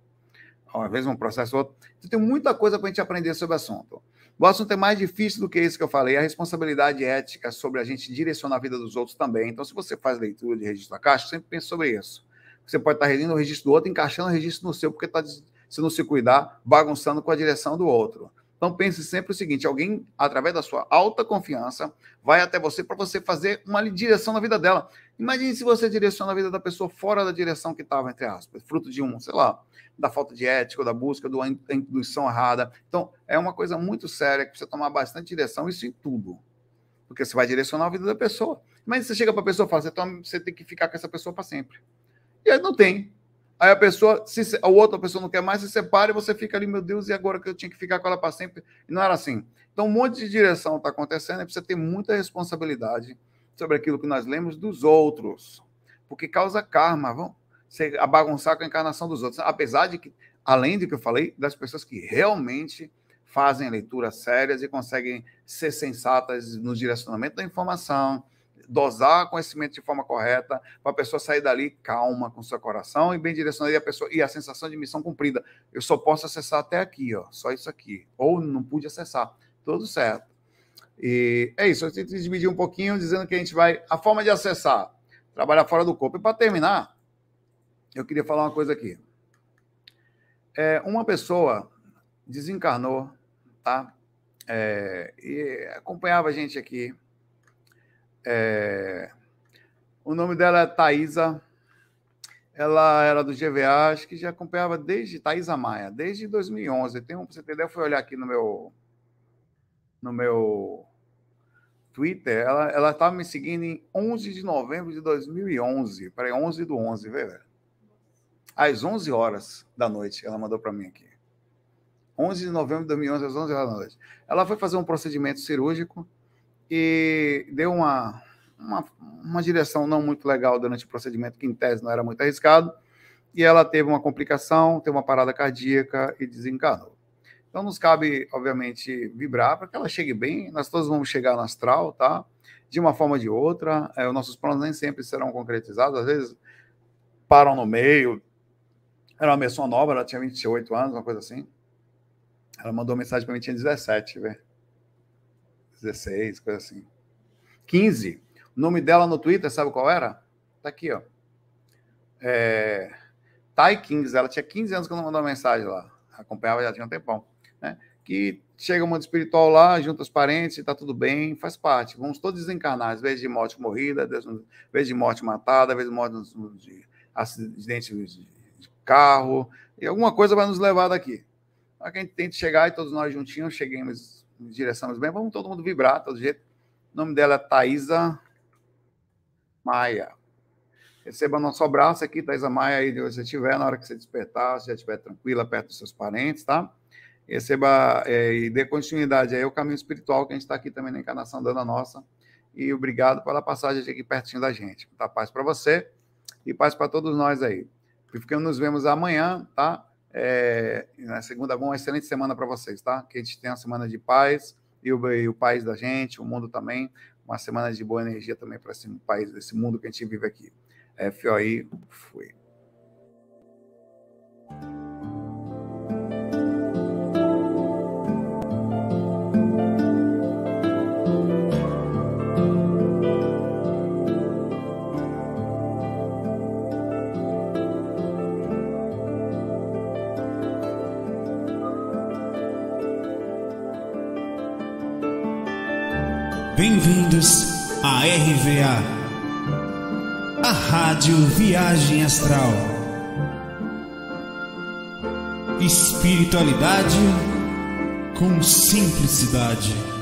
Speaker 1: Às vezes um processo outro. Então, tem muita coisa para a gente aprender sobre o assunto. O assunto é mais difícil do que isso que eu falei. A responsabilidade ética sobre a gente direcionar a vida dos outros também. Então, se você faz leitura de registro da caixa, sempre pense sobre isso. Você pode estar tá rendendo o registro do outro, encaixando o registro no seu, porque está, se não se cuidar, bagunçando com a direção do outro. Então pense sempre o seguinte: alguém, através da sua alta confiança, vai até você para você fazer uma direção na vida dela. Imagine se você direciona a vida da pessoa fora da direção que estava, entre aspas, fruto de um, sei lá, da falta de ética, da busca, da indução errada. Então, é uma coisa muito séria que precisa tomar bastante direção, isso em tudo. Porque você vai direcionar a vida da pessoa. Mas você chega para a pessoa e fala, você, toma, você tem que ficar com essa pessoa para sempre. E aí não tem. Aí a pessoa, se a outra pessoa não quer mais, se separa e você fica ali, meu Deus, e agora que eu tinha que ficar com ela para sempre? E não era assim. Então, um monte de direção está acontecendo e é precisa ter muita responsabilidade sobre aquilo que nós lemos dos outros, porque causa karma, vão você bagunçar com a encarnação dos outros. Apesar de que, além do que eu falei, das pessoas que realmente fazem leituras sérias e conseguem ser sensatas no direcionamento da informação, dosar conhecimento de forma correta, para a pessoa sair dali calma com seu coração e bem direcionada e a pessoa e a sensação de missão cumprida. Eu só posso acessar até aqui, ó, só isso aqui, ou não pude acessar. Tudo certo. E é isso, eu tento dividir um pouquinho dizendo que a gente vai a forma de acessar, trabalhar fora do corpo. E para terminar, eu queria falar uma coisa aqui. É, uma pessoa desencarnou, tá? É, e acompanhava a gente aqui é... O nome dela é Thaisa. Ela era do GVA, acho que já acompanhava desde Thaisa Maia, desde 2011. Tem um, você entendeu? Eu fui olhar aqui no meu no meu Twitter. Ela ela estava me seguindo em 11 de novembro de 2011. Para 11 do 11, velho. Às 11 horas da noite, ela mandou para mim aqui. 11 de novembro de 2011, às 11 horas da noite. Ela foi fazer um procedimento cirúrgico e deu uma, uma, uma direção não muito legal durante o procedimento, que em tese não era muito arriscado, e ela teve uma complicação, teve uma parada cardíaca e desencarnou. Então, nos cabe, obviamente, vibrar para que ela chegue bem. Nós todos vamos chegar no astral, tá? De uma forma ou de outra. É, os nossos planos nem sempre serão concretizados. Às vezes, param no meio. Era uma pessoa nova, ela tinha 28 anos, uma coisa assim. Ela mandou mensagem para mim, tinha 17, velho. 16, coisa assim. 15. O nome dela no Twitter, sabe qual era? Tá aqui, ó. É... Tai 15. Ela tinha 15 anos que eu não mandou mensagem lá. Acompanhava já tinha um tempão. Né? Que chega o mundo espiritual lá, junta os parentes, tá tudo bem, faz parte. Vamos todos desencarnar. Às vezes de morte morrida, às vezes de morte matada, às vezes de morte de acidente de carro. E alguma coisa vai nos levar daqui. Só que a gente tenta chegar e todos nós juntinhos cheguemos direcionamos direção Vamos todo mundo vibrar, todo tá jeito. O nome dela é Thaisa Maia. Receba nosso abraço aqui, Thaisa Maia, aí onde você estiver, na hora que você despertar, se já estiver tranquila, perto dos seus parentes, tá? Receba é, e dê continuidade aí ao caminho espiritual que a gente está aqui também na encarnação dando a nossa. E obrigado pela passagem aqui pertinho da gente. Tá? paz para você e paz para todos nós aí. Porque nos vemos amanhã, tá? É, na segunda, uma excelente semana para vocês, tá? Que a gente tenha uma semana de paz e o, e o país da gente, o mundo também. Uma semana de boa energia também para esse país, desse mundo que a gente vive aqui. FOI, fui. bem-vindos à RVA, a Rádio Viagem Astral. Espiritualidade com simplicidade.